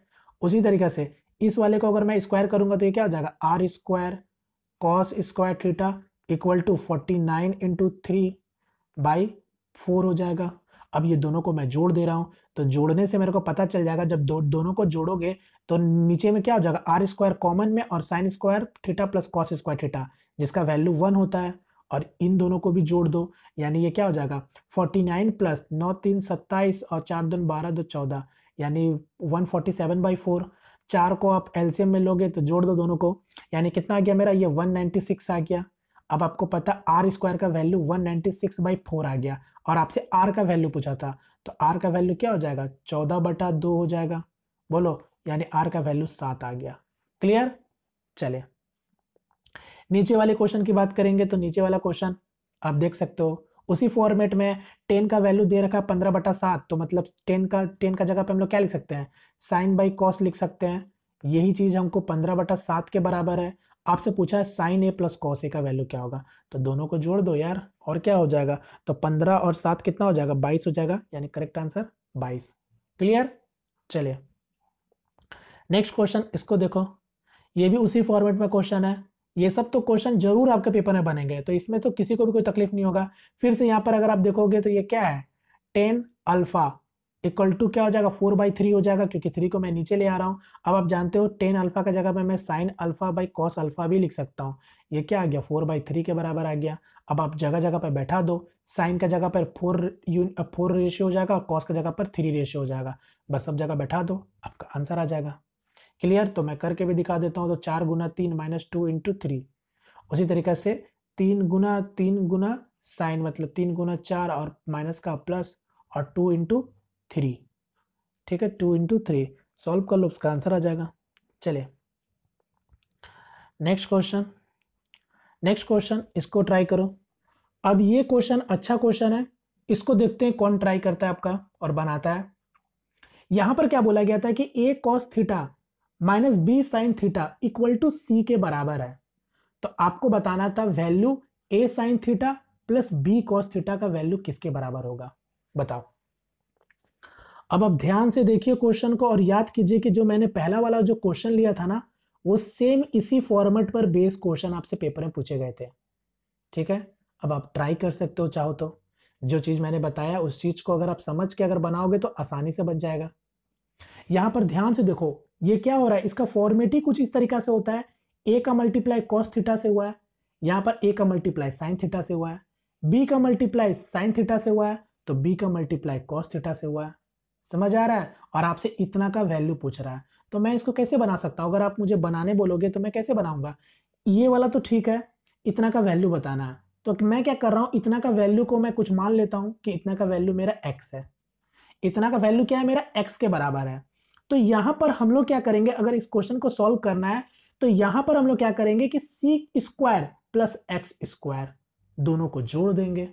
उसी तरीके से इस वाले को अगर मैं स्क्वायर करूंगा तो ये क्या हो जाएगा R square cos square theta equal to forty nine into three by four हो जाएगा अब ये दोनों को मैं जोड़ दे रहा हूँ तो जोड़ने से मेरे को पता चल जाएगा जब दो, दोनों को जोड़ोगे तो नीचे में क्या हो जाएगा आर स्क्वायर कॉमन में और sine square theta plus cos square theta जिसका वैल्यू वन होता है और इन दोनों को भी जोड़ दो यानी ये क्या हो जाएगा फोर्टी नाइन प्लस नौ तीन सत्ताईस और चार दिन बारह दो चौदह यानी one forty seven by four चार को आप एल्सियम में लोगे तो जोड़ दो दोनों को यानी कितना आ गया मेरा ये 196 आ गया अब आपको पता आर स्क्वायर का value 196 ninety six by four आ गया और आपसे आर का वैल्यू पूछा था तो आर का वैल्यू क्या हो जाएगा चौदह बटा दो हो जाएगा बोलो यानी आर का वैल्यू सात आ गया क्लियर चले नीचे वाले क्वेश्चन की बात करेंगे तो नीचे वाला क्वेश्चन आप देख सकते हो उसी फॉर्मेट में टेन का वैल्यू दे रखा है पंद्रह बटा सात तो मतलब टेन का टेन का जगह पे हम लोग क्या लिख सकते हैं साइन बाई कॉस लिख सकते हैं यही चीज़ हमको पंद्रह बटा सात के बराबर है आपसे पूछा है sine A plus cos A का वैल्यू क्या होगा तो दोनों को जोड़ दो यार और क्या हो जाएगा तो पंद्रह और सात कितना हो जाएगा बाईस हो जाएगा यानी करेक्ट आंसर बाईस क्लियर चलिए नेक्स्ट क्वेश्चन इसको देखो ये भी उसी फॉर्मेट में क्वेश्चन है ये सब तो क्वेश्चन जरूर आपके पेपर में बनेंगे तो इसमें तो किसी को भी कोई तकलीफ नहीं होगा फिर से यहाँ पर अगर आप देखोगे तो ये क्या है टेन अल्फा इक्वल टू क्या हो जाएगा फोर बाई थ्री हो जाएगा क्योंकि थ्री को मैं नीचे ले आ रहा हूँ अब आप जानते हो टेन अल्फा का जगह पर मैं sine alpha by cos alpha भी लिख सकता हूँ ये क्या आ गया फोर बाई थ्री के बराबर आ गया अब आप जगह जगह पर बैठा दो साइन का जगह पर फोर फोर रेशियो हो जाएगा और कॉस का जगह पर थ्री रेशियो हो जाएगा बस सब जगह बैठा दो आपका आंसर आ जाएगा क्लियर तो मैं करके भी दिखा देता हूँ तो चार गुना तीन माइनस टू इंटू थ्री उसी तरीके से तीन गुना तीन गुना साइन मतलब तीन गुना चार और माइनस का प्लस और टू इंटू थ्री ठीक है टू इंटू थ्री सॉल्व कर लो उसका आंसर आ जाएगा चलिए नेक्स्ट क्वेश्चन नेक्स्ट क्वेश्चन इसको ट्राई करो अब ये क्वेश्चन अच्छा क्वेश्चन है इसको देखते हैं कौन ट्राई करता है आपका और बनाता है यहां पर क्या बोला गया था कि A cos theta minus B sine theta equal to C के बराबर है तो आपको बताना था value A sine theta plus B cos theta का वैल्यू किसके बराबर होगा बताओ अब आप ध्यान से देखिए क्वेश्चन को और याद कीजिए कि जो मैंने पहला वाला जो क्वेश्चन लिया था ना वो सेम इसी फॉर्मेट पर बेस्ड क्वेश्चन आपसे पेपर में पूछे गए थे ठीक है अब आप ट्राई कर सकते हो चाहो तो जो चीज़ मैंने बताया उस चीज़ को अगर आप समझ के अगर बनाओगे तो आसानी से बन जाएगा यहां पर ध्यान से देखो ये क्या हो रहा है इसका फॉर्मेट ही कुछ इस तरीका से होता है ए का मल्टीप्लाई कॉस थीटा से हुआ है यहाँ पर ए का मल्टीप्लाई साइन थीटा से हुआ है बी का मल्टीप्लाई साइन थीटा से हुआ है तो बी का मल्टीप्लाई कॉस थीटा से हुआ है समझ आ रहा है और आपसे इतना का वैल्यू पूछ रहा है तो मैं इसको कैसे बना सकता हूँ अगर आप मुझे बनाने बोलोगे तो मैं कैसे बनाऊंगा ये वाला तो ठीक है इतना का वैल्यू बताना है तो मैं क्या कर रहा हूँ इतना का वैल्यू को मैं कुछ मान लेता हूँ कि इतना का वैल्यू मेरा एक्स है इतना का वैल्यू क्या है मेरा एक्स के बराबर है तो यहां पर हम लोग क्या करेंगे अगर इस क्वेश्चन को सॉल्व करना है तो यहां पर हम लोग क्या करेंगे कि C square plus X square दोनों को जोड़ देंगे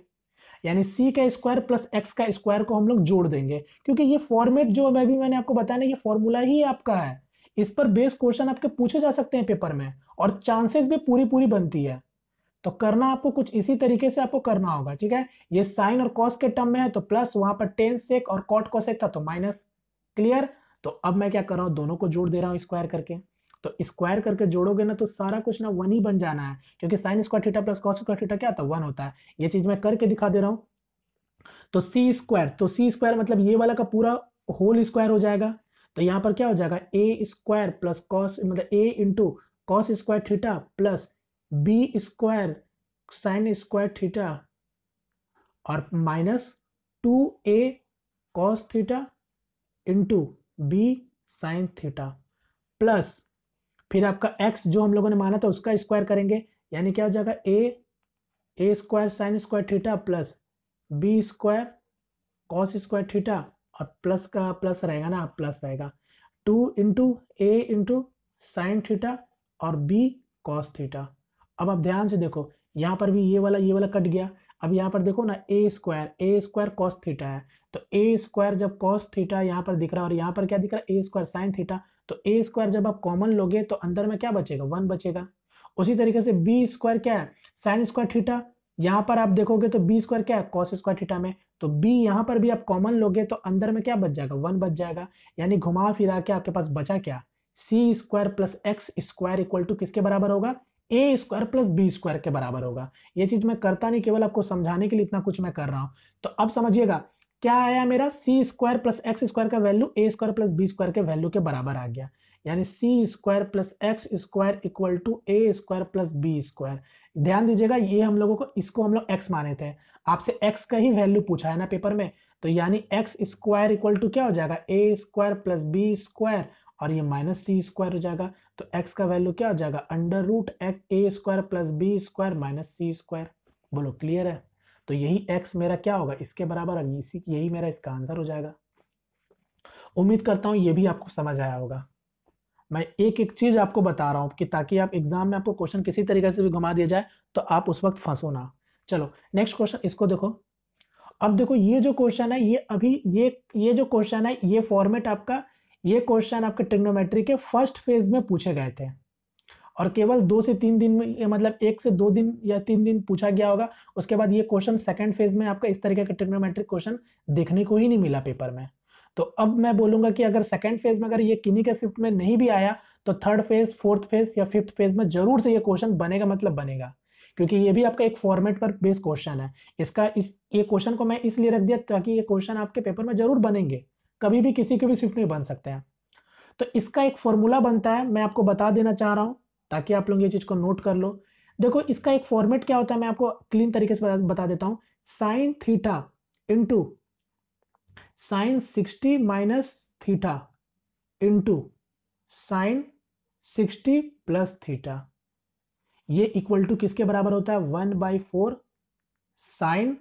यानी सी का स्क्वायर प्लस एक्स का स्क्वायर को हम लोग जोड़ देंगे क्योंकि ये फॉर्मेट जो मैं भी मैंने आपको बताया ना ये फॉर्मूला ही आपका है इस पर बेस क्वेश्चन आपके पूछे जा सकते हैं पेपर में और चांसेस भी पूरी पूरी बनती है तो करना आपको कुछ इसी तरीके से आपको करना होगा ठीक है ये साइन और कॉस के टर्म में है तो प्लस वहां पर टेन सेक और कॉट कॉसेक था तो माइनस क्लियर तो अब मैं क्या कर रहा हूँ दोनों को जोड़ दे रहा हूँ स्क्वायर करके तो स्क्वायर करके जोड़ोगे ना तो सारा कुछ ना वन ही बन जाना है क्योंकि sine square theta plus cos square theta क्या था वन होता है ये चीज मैं करके दिखा दे रहा हूँ तो सी स्क्वायर तो सी स्क्वायर मतलब ये वाला का पूरा होल स्क्वायर हो जाएगा तो यहाँ पर क्या हो जाएगा ए स्क्वायर प्लस कॉस मतलब A into cos square theta plus B square sine square theta और minus two A cos theta into B sine theta plus फिर आपका एक्स जो हम लोगों ने माना था उसका स्क्वायर करेंगे यानी क्या हो जाएगा A A square sine square theta plus B square cos square theta और प्लस का प्लस रहेगा ना प्लस रहेगा two into A into sine theta और बी कॉस थीटा अब आप ध्यान से देखो यहाँ पर भी ये वाला ये वाला कट गया अब यहाँ पर देखो ना A square A square cos theta है तो ए स्क्वायर जब कॉस थीटा यहाँ पर दिख रहा है और यहाँ पर क्या दिख रहा है ए स्क्वायर साइन थीटा तो ए स्क्वायर जब आप कॉमन लोगे तो अंदर में क्या बचेगा वन बचेगा उसी तरीके से बी स्क्वायर क्या है साइन स्क्वायर थीटा यहाँ पर आप देखोगे तो बी स्क्वायर क्या है कॉस स्क्वायर थीटा में तो बी यहाँ पर भी आप कॉमन लोगे तो अंदर में क्या बच जाएगा वन बच जाएगा यानी घुमा फिरा के आपके पास बचा क्या C square plus X square equal to किसके बराबर होगा A square plus B square के बराबर होगा ये चीज़ मैं करता नहीं केवल आपको समझाने के लिए इतना कुछ मैं कर रहा हूँ तो अब समझिएगा क्या आया मेरा C square plus X square का value A square plus B square के वैल्यू के बराबर आ गया यानी C square plus X square equal to A square plus B square ध्यान दीजिएगा ये हम लोगों को इसको हम लोग एक्स माने थे आपसे एक्स का ही वैल्यू पूछा है ना पेपर में तो यानी एक्स स्क्वायर इक्वल टू क्या हो जाएगा A square plus B square और ये माइनस सी स्क्वायर हो जाएगा तो एक्स का वैल्यू क्या हो जाएगा under root X A square plus B square minus C square बोलो क्लियर है तो यही एक्स मेरा क्या होगा इसके बराबर और इसी यही मेरा इसका आंसर हो जाएगा उम्मीद करता हूँ ये भी आपको समझ आया होगा मैं एक एक चीज़ आपको बता रहा हूँ कि ताकि आप एग्जाम में आपको क्वेश्चन किसी तरीके से भी घुमा दिया जाए तो आप उस वक्त फंसो ना चलो नेक्स्ट क्वेश्चन इसको देखो अब देखो ये जो क्वेश्चन है ये अभी ये ये जो क्वेश्चन है ये फॉर्मेट आपका ये क्वेश्चन आपके ट्रिग्नोमेट्री के फर्स्ट फेज में पूछे गए थे और केवल दो से तीन दिन में मतलब एक से दो दिन या तीन दिन पूछा गया होगा उसके बाद ये क्वेश्चन सेकेंड फेज में आपका इस तरीके का ट्रिग्नोमेट्रिक क्वेश्चन देखने को ही नहीं मिला पेपर में तो अब मैं बोलूंगा कि अगर सेकेंड फेज में अगर ये किन्हीं के शिफ्ट में नहीं भी आया तो थर्ड फेज फोर्थ फेज या फिफ्थ फेज में जरूर से ये क्वेश्चन बनेगा मतलब बनेगा क्योंकि ये भी आपका एक फॉर्मेट पर बेस्ड क्वेश्चन है इसका इस ये क्वेश्चन को मैं इसलिए रख दिया ताकि ये क्वेश्चन आपके पेपर में जरूर बनेंगे कभी भी किसी के भी शिफ्ट में बन सकते हैं तो इसका एक फॉर्मूला बनता है मैं आपको बता देना चाह रहा हूँ ताकि आप लोग ये चीज़ को नोट कर लो देखो इसका एक फॉर्मेट क्या होता है मैं आपको क्लीन तरीके से बता देता हूँ sine theta into sine sixty minus theta into sine sixty plus theta ये इक्वल टू किसके बराबर होता है one by four sine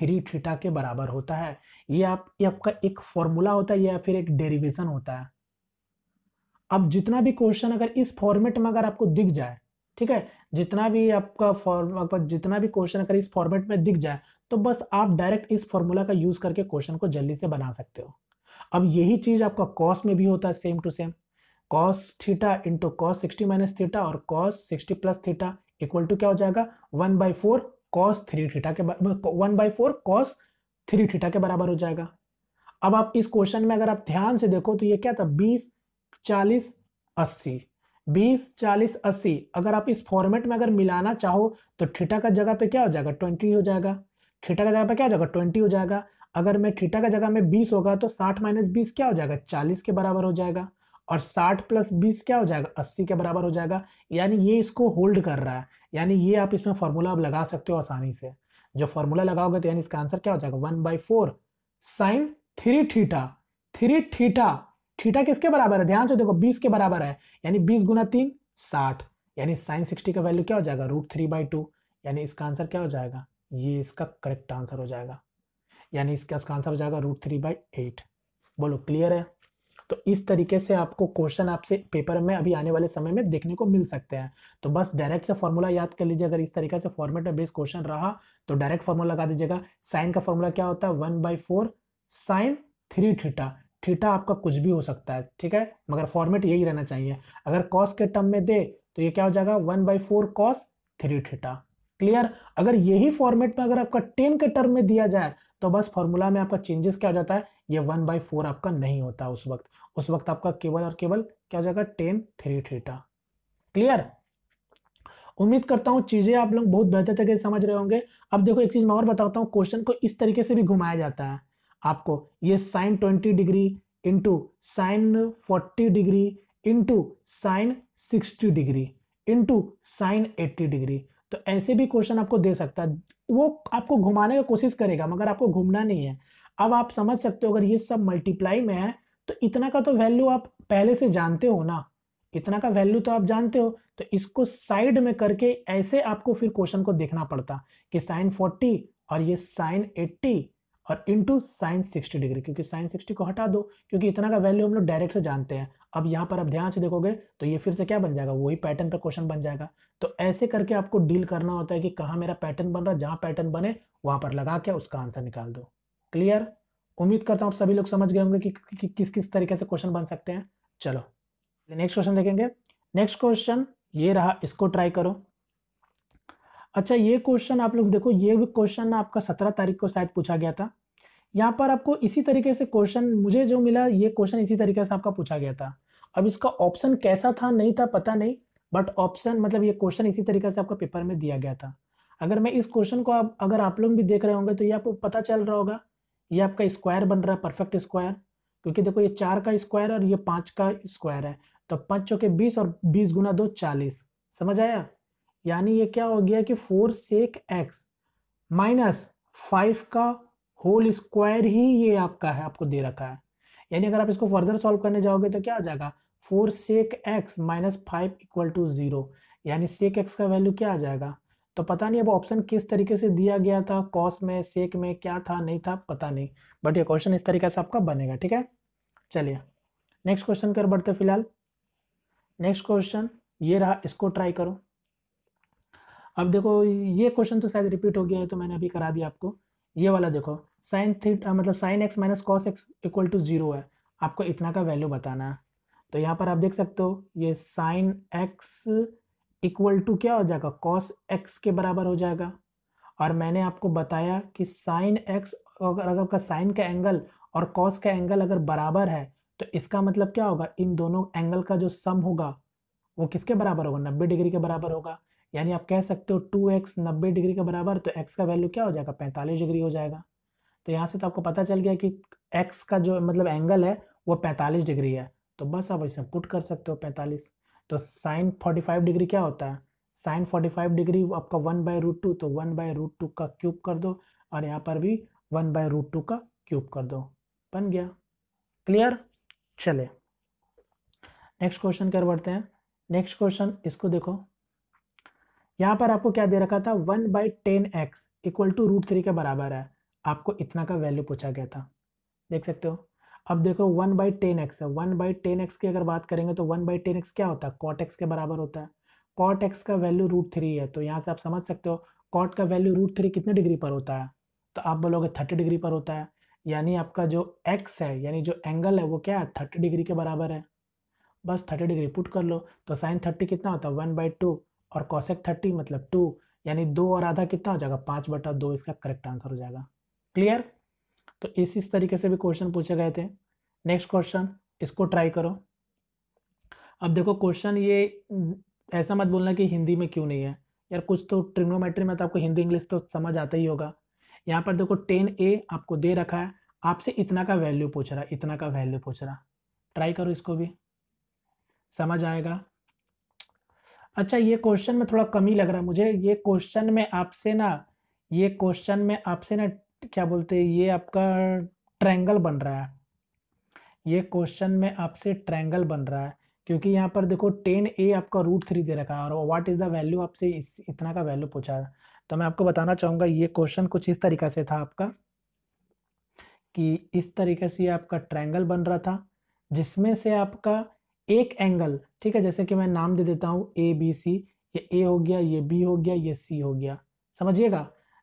three theta के बराबर होता है ये आप ये आपका एक फॉर्मूला होता है या फिर एक डेरिवेशन होता है अब जितना भी क्वेश्चन अगर इस फॉर्मेट में अगर आपको दिख जाए ठीक है जितना भी आपका फॉर्म आपका जितना भी क्वेश्चन अगर इस फॉर्मेट में दिख जाए तो बस आप डायरेक्ट इस फॉर्मूला का यूज़ करके क्वेश्चन को जल्दी से बना सकते हो अब यही चीज़ आपका कॉस में भी होता है same to same cos theta into cos sixty minus theta और cos sixty plus theta equal to क्या हो जाएगा one by four cos three theta के one by four cos three theta के बराबर हो जाएगा अब आप इस क्वेश्चन में अगर आप ध्यान से देखो तो ये क्या था बीस चालीस अस्सी बीस चालीस अस्सी अगर आप इस फॉर्मेट में अगर मिलाना चाहो तो ठीठा का जगह पे क्या हो जाएगा ट्वेंटी हो जाएगा थीटा का जगह पे क्या हो जाएगा ट्वेंटी हो जाएगा अगर मैं थीटा का जगह में बीस होगा तो साठ माइनस बीस क्या हो जाएगा चालीस के बराबर हो जाएगा और साठ प्लस बीस क्या हो जाएगा अस्सी के बराबर हो जाएगा यानी ये इसको होल्ड कर रहा है यानी ये आप इसमें फॉर्मूला आप लगा सकते हो आसानी से जो फॉर्मूला लगाओगे तो यानी इसका आंसर क्या हो जाएगा one by four sine three theta three theta theta किसके बराबर है ध्यान से देखो बीस के बराबर है यानी बीस गुना तीन साठ यानी साइन सिक्सटी का वैल्यू क्या हो जाएगा रूट थ्री बाई टू यानी इसका आंसर क्या हो जाएगा ये इसका करेक्ट आंसर हो जाएगा यानी इसका इसका आंसर हो जाएगा रूट थ्री बाई एट बोलो क्लियर है तो इस तरीके से आपको क्वेश्चन आपसे पेपर में अभी आने वाले समय में देखने को मिल सकते हैं तो बस डायरेक्ट से फॉर्मूला याद कर लीजिए अगर इस तरीके से फॉर्मेट में बेस क्वेश्चन रहा तो डायरेक्ट फॉर्मूला लगा दीजिएगा साइन का फॉर्मूला क्या होता है one by four sine three theta theta आपका कुछ भी हो सकता है ठीक है मगर फॉर्मेट यही रहना चाहिए अगर कॉस के टर्म में दे तो ये क्या हो जाएगा one by four cos three theta clear अगर यही फॉर्मेट में अगर आपका टेन के टर्म में दिया जाए तो बस फॉर्मूला में आपका चेंजेस क्या हो जाता है ये वन बाई फोर आपका नहीं होता उस वक्त उस वक्त आपका केवल और केवल क्या हो जाएगा टेन थ्री थीटा क्लियर उम्मीद करता हूँ चीज़ें आप लोग बहुत बेहतर तरीके से समझ रहे होंगे अब देखो एक चीज़ मैं और बताता हूँ क्वेश्चन को इस तरीके से भी घुमाया जाता है आपको ये sine twenty degree into sine forty degree into sine sixty degree into sine eighty degree तो ऐसे भी क्वेश्चन आपको दे सकता है वो आपको घुमाने का कोशिश करेगा मगर आपको घूमना नहीं है अब आप समझ सकते हो अगर ये सब मल्टीप्लाई में है तो इतना का तो वैल्यू आप पहले से जानते हो ना इतना का वैल्यू तो आप जानते हो तो इसको साइड में करके ऐसे आपको फिर क्वेश्चन को देखना पड़ता कि साइन फोर्टी और ये साइन एट्टी और इंटू साइन सिक्सटी डिग्री क्योंकि साइन सिक्सटी को हटा दो क्योंकि इतना का वैल्यू हम लोग डायरेक्ट से जानते हैं अब यहाँ पर आप ध्यान से देखोगे तो ये फिर से क्या बन जाएगा वही पैटर्न पर क्वेश्चन बन जाएगा तो ऐसे करके आपको डील करना होता है कि कहाँ मेरा पैटर्न बन रहा है जहाँ पैटर्न बने वहाँ पर लगा के उसका आंसर निकाल दो क्लियर उम्मीद करता हूँ आप सभी लोग समझ गए होंगे कि, कि किस किस तरीके से क्वेश्चन बन सकते हैं चलो नेक्स्ट क्वेश्चन देखेंगे नेक्स्ट क्वेश्चन ये रहा इसको ट्राई करो अच्छा ये क्वेश्चन आप लोग देखो ये क्वेश्चन आपका सत्रह तारीख को शायद पूछा गया था यहाँ पर आपको इसी तरीके से क्वेश्चन मुझे जो मिला ये क्वेश्चन इसी तरीके से आपका पूछा गया था अब इसका ऑप्शन कैसा था नहीं था पता नहीं बट ऑप्शन मतलब ये क्वेश्चन इसी तरीके से आपका पेपर में दिया गया था अगर मैं इस क्वेश्चन को आप अगर आप लोग भी देख रहे होंगे तो ये आपको पता चल रहा होगा ये आपका स्क्वायर बन रहा है परफेक्ट स्क्वायर क्योंकि देखो ये चार का स्क्वायर और ये पाँच का स्क्वायर है तो पाँच चौके बीस और बीस गुना दो चालीस समझ आया यानी ये क्या हो गया कि four sec x minus five का होल स्क्वायर ही ये आपका है आपको दे रखा है यानी अगर आप इसको फर्दर सॉल्व करने जाओगे तो क्या आ जाएगा four sec x minus five equal to zero यानी सेक एक्स का वैल्यू क्या आ जाएगा तो पता नहीं अब ऑप्शन किस तरीके से दिया गया था कॉस में सेक में क्या था नहीं था पता नहीं बट ये क्वेश्चन इस तरीके से आपका बनेगा ठीक है चलिए नेक्स्ट क्वेश्चन कर बढ़ते फिलहाल नेक्स्ट क्वेश्चन ये रहा इसको ट्राई करो अब देखो ये क्वेश्चन तो शायद रिपीट हो गया है तो मैंने अभी करा दिया आपको ये वाला देखो साइन थी मतलब sine X minus cos x equal to zero है आपको इतना का वैल्यू बताना है तो यहाँ पर आप देख सकते हो ये साइन एक्स इक्वल टू क्या हो जाएगा कॉस एक्स के बराबर हो जाएगा और मैंने आपको बताया कि साइन एक्स अगर अगर आपका साइन का एंगल और कॉस का एंगल अगर बराबर है तो इसका मतलब क्या होगा इन दोनों एंगल का जो सम होगा वो किसके बराबर होगा नब्बे डिग्री के बराबर होगा यानी आप कह सकते हो टू एक्स नब्बे डिग्री के बराबर तो एक्स का वैल्यू क्या हो जाएगा पैंतालीस डिग्री हो जाएगा तो यहाँ से तो आपको पता चल गया कि एक्स का जो मतलब एंगल है वो पैंतालीस डिग्री है तो बस आप इसमें पुट कर सकते हो पैंतालीस तो साइन फोर्टी फाइव डिग्री क्या होता है साइन फोर्टी फाइव डिग्री आपका वन बाय रूट टू तो वन बाय रूट टू का क्यूब कर दो और यहाँ पर भी वन बाय रूट टू का क्यूब कर दो बन गया क्लियर चले नेक्स्ट क्वेश्चन क्या बढ़ते हैं नेक्स्ट क्वेश्चन इसको देखो यहाँ पर आपको क्या दे रखा था one by tan X equal to root three के बराबर है आपको इतना का वैल्यू पूछा गया था देख सकते हो अब देखो वन बाई टेन एक्स है वन बाई टेन एक्स की अगर बात करेंगे तो वन बाई टेन एक्स क्या होता है कॉट एक्स के बराबर होता है कॉट एक्स का वैल्यू रूट थ्री है तो यहाँ से आप समझ सकते हो कॉट का वैल्यू रूट थ्री कितने डिग्री पर होता है तो आप बोलोगे थर्टी डिग्री पर होता है यानी आपका जो एक्स है यानी जो एंगल है वो क्या है थर्टी डिग्री के बराबर है बस थर्टी डिग्री पुट कर लो तो साइन थर्टी कितना होता है वन बाई टू और कॉशेक थर्टी मतलब टू यानी दो और आधा कितना हो जाएगा पाँच बटा दो इसका करेक्ट आंसर हो जाएगा क्लियर तो इस इस तरीके से भी क्वेश्चन पूछे गए थे नेक्स्ट क्वेश्चन इसको ट्राई करो अब देखो क्वेश्चन ये ऐसा मत बोलना कि हिंदी में क्यों नहीं है यार कुछ तो ट्रिग्नोमेट्री में तो आपको हिंदी इंग्लिश तो समझ आता ही होगा यहाँ पर देखो टेन ए आपको दे रखा है आपसे इतना का वैल्यू पूछ रहा है इतना का वैल्यू पूछ रहा ट्राई करो इसको भी समझ आएगा अच्छा ये क्वेश्चन में थोड़ा कमी लग रहा है मुझे ये क्वेश्चन में आपसे ना ये क्वेश्चन में आपसे ना क्या बोलते हैं ये आपका ट्रैंगल बन रहा है ये क्वेश्चन में आपसे ट्रैंगल बन रहा है क्योंकि यहाँ पर देखो टेन ए आपका रूट थ्री दे रखा है और व्हाट इज़ द वैल्यू आपसे इस इतना का वैल्यू पूछा है तो मैं आपको बताना चाहूँगा ये क्वेश्चन कुछ इस तरीका से था आपका कि इस तरीके से आपका ट्रैंगल बन रहा था जिसमें से आपका एक एंगल ठीक है जैसे कि मैं नाम दे देता हूँ ए बी सी ये ए हो गया ये बी हो गया ये सी हो गया समझिएगा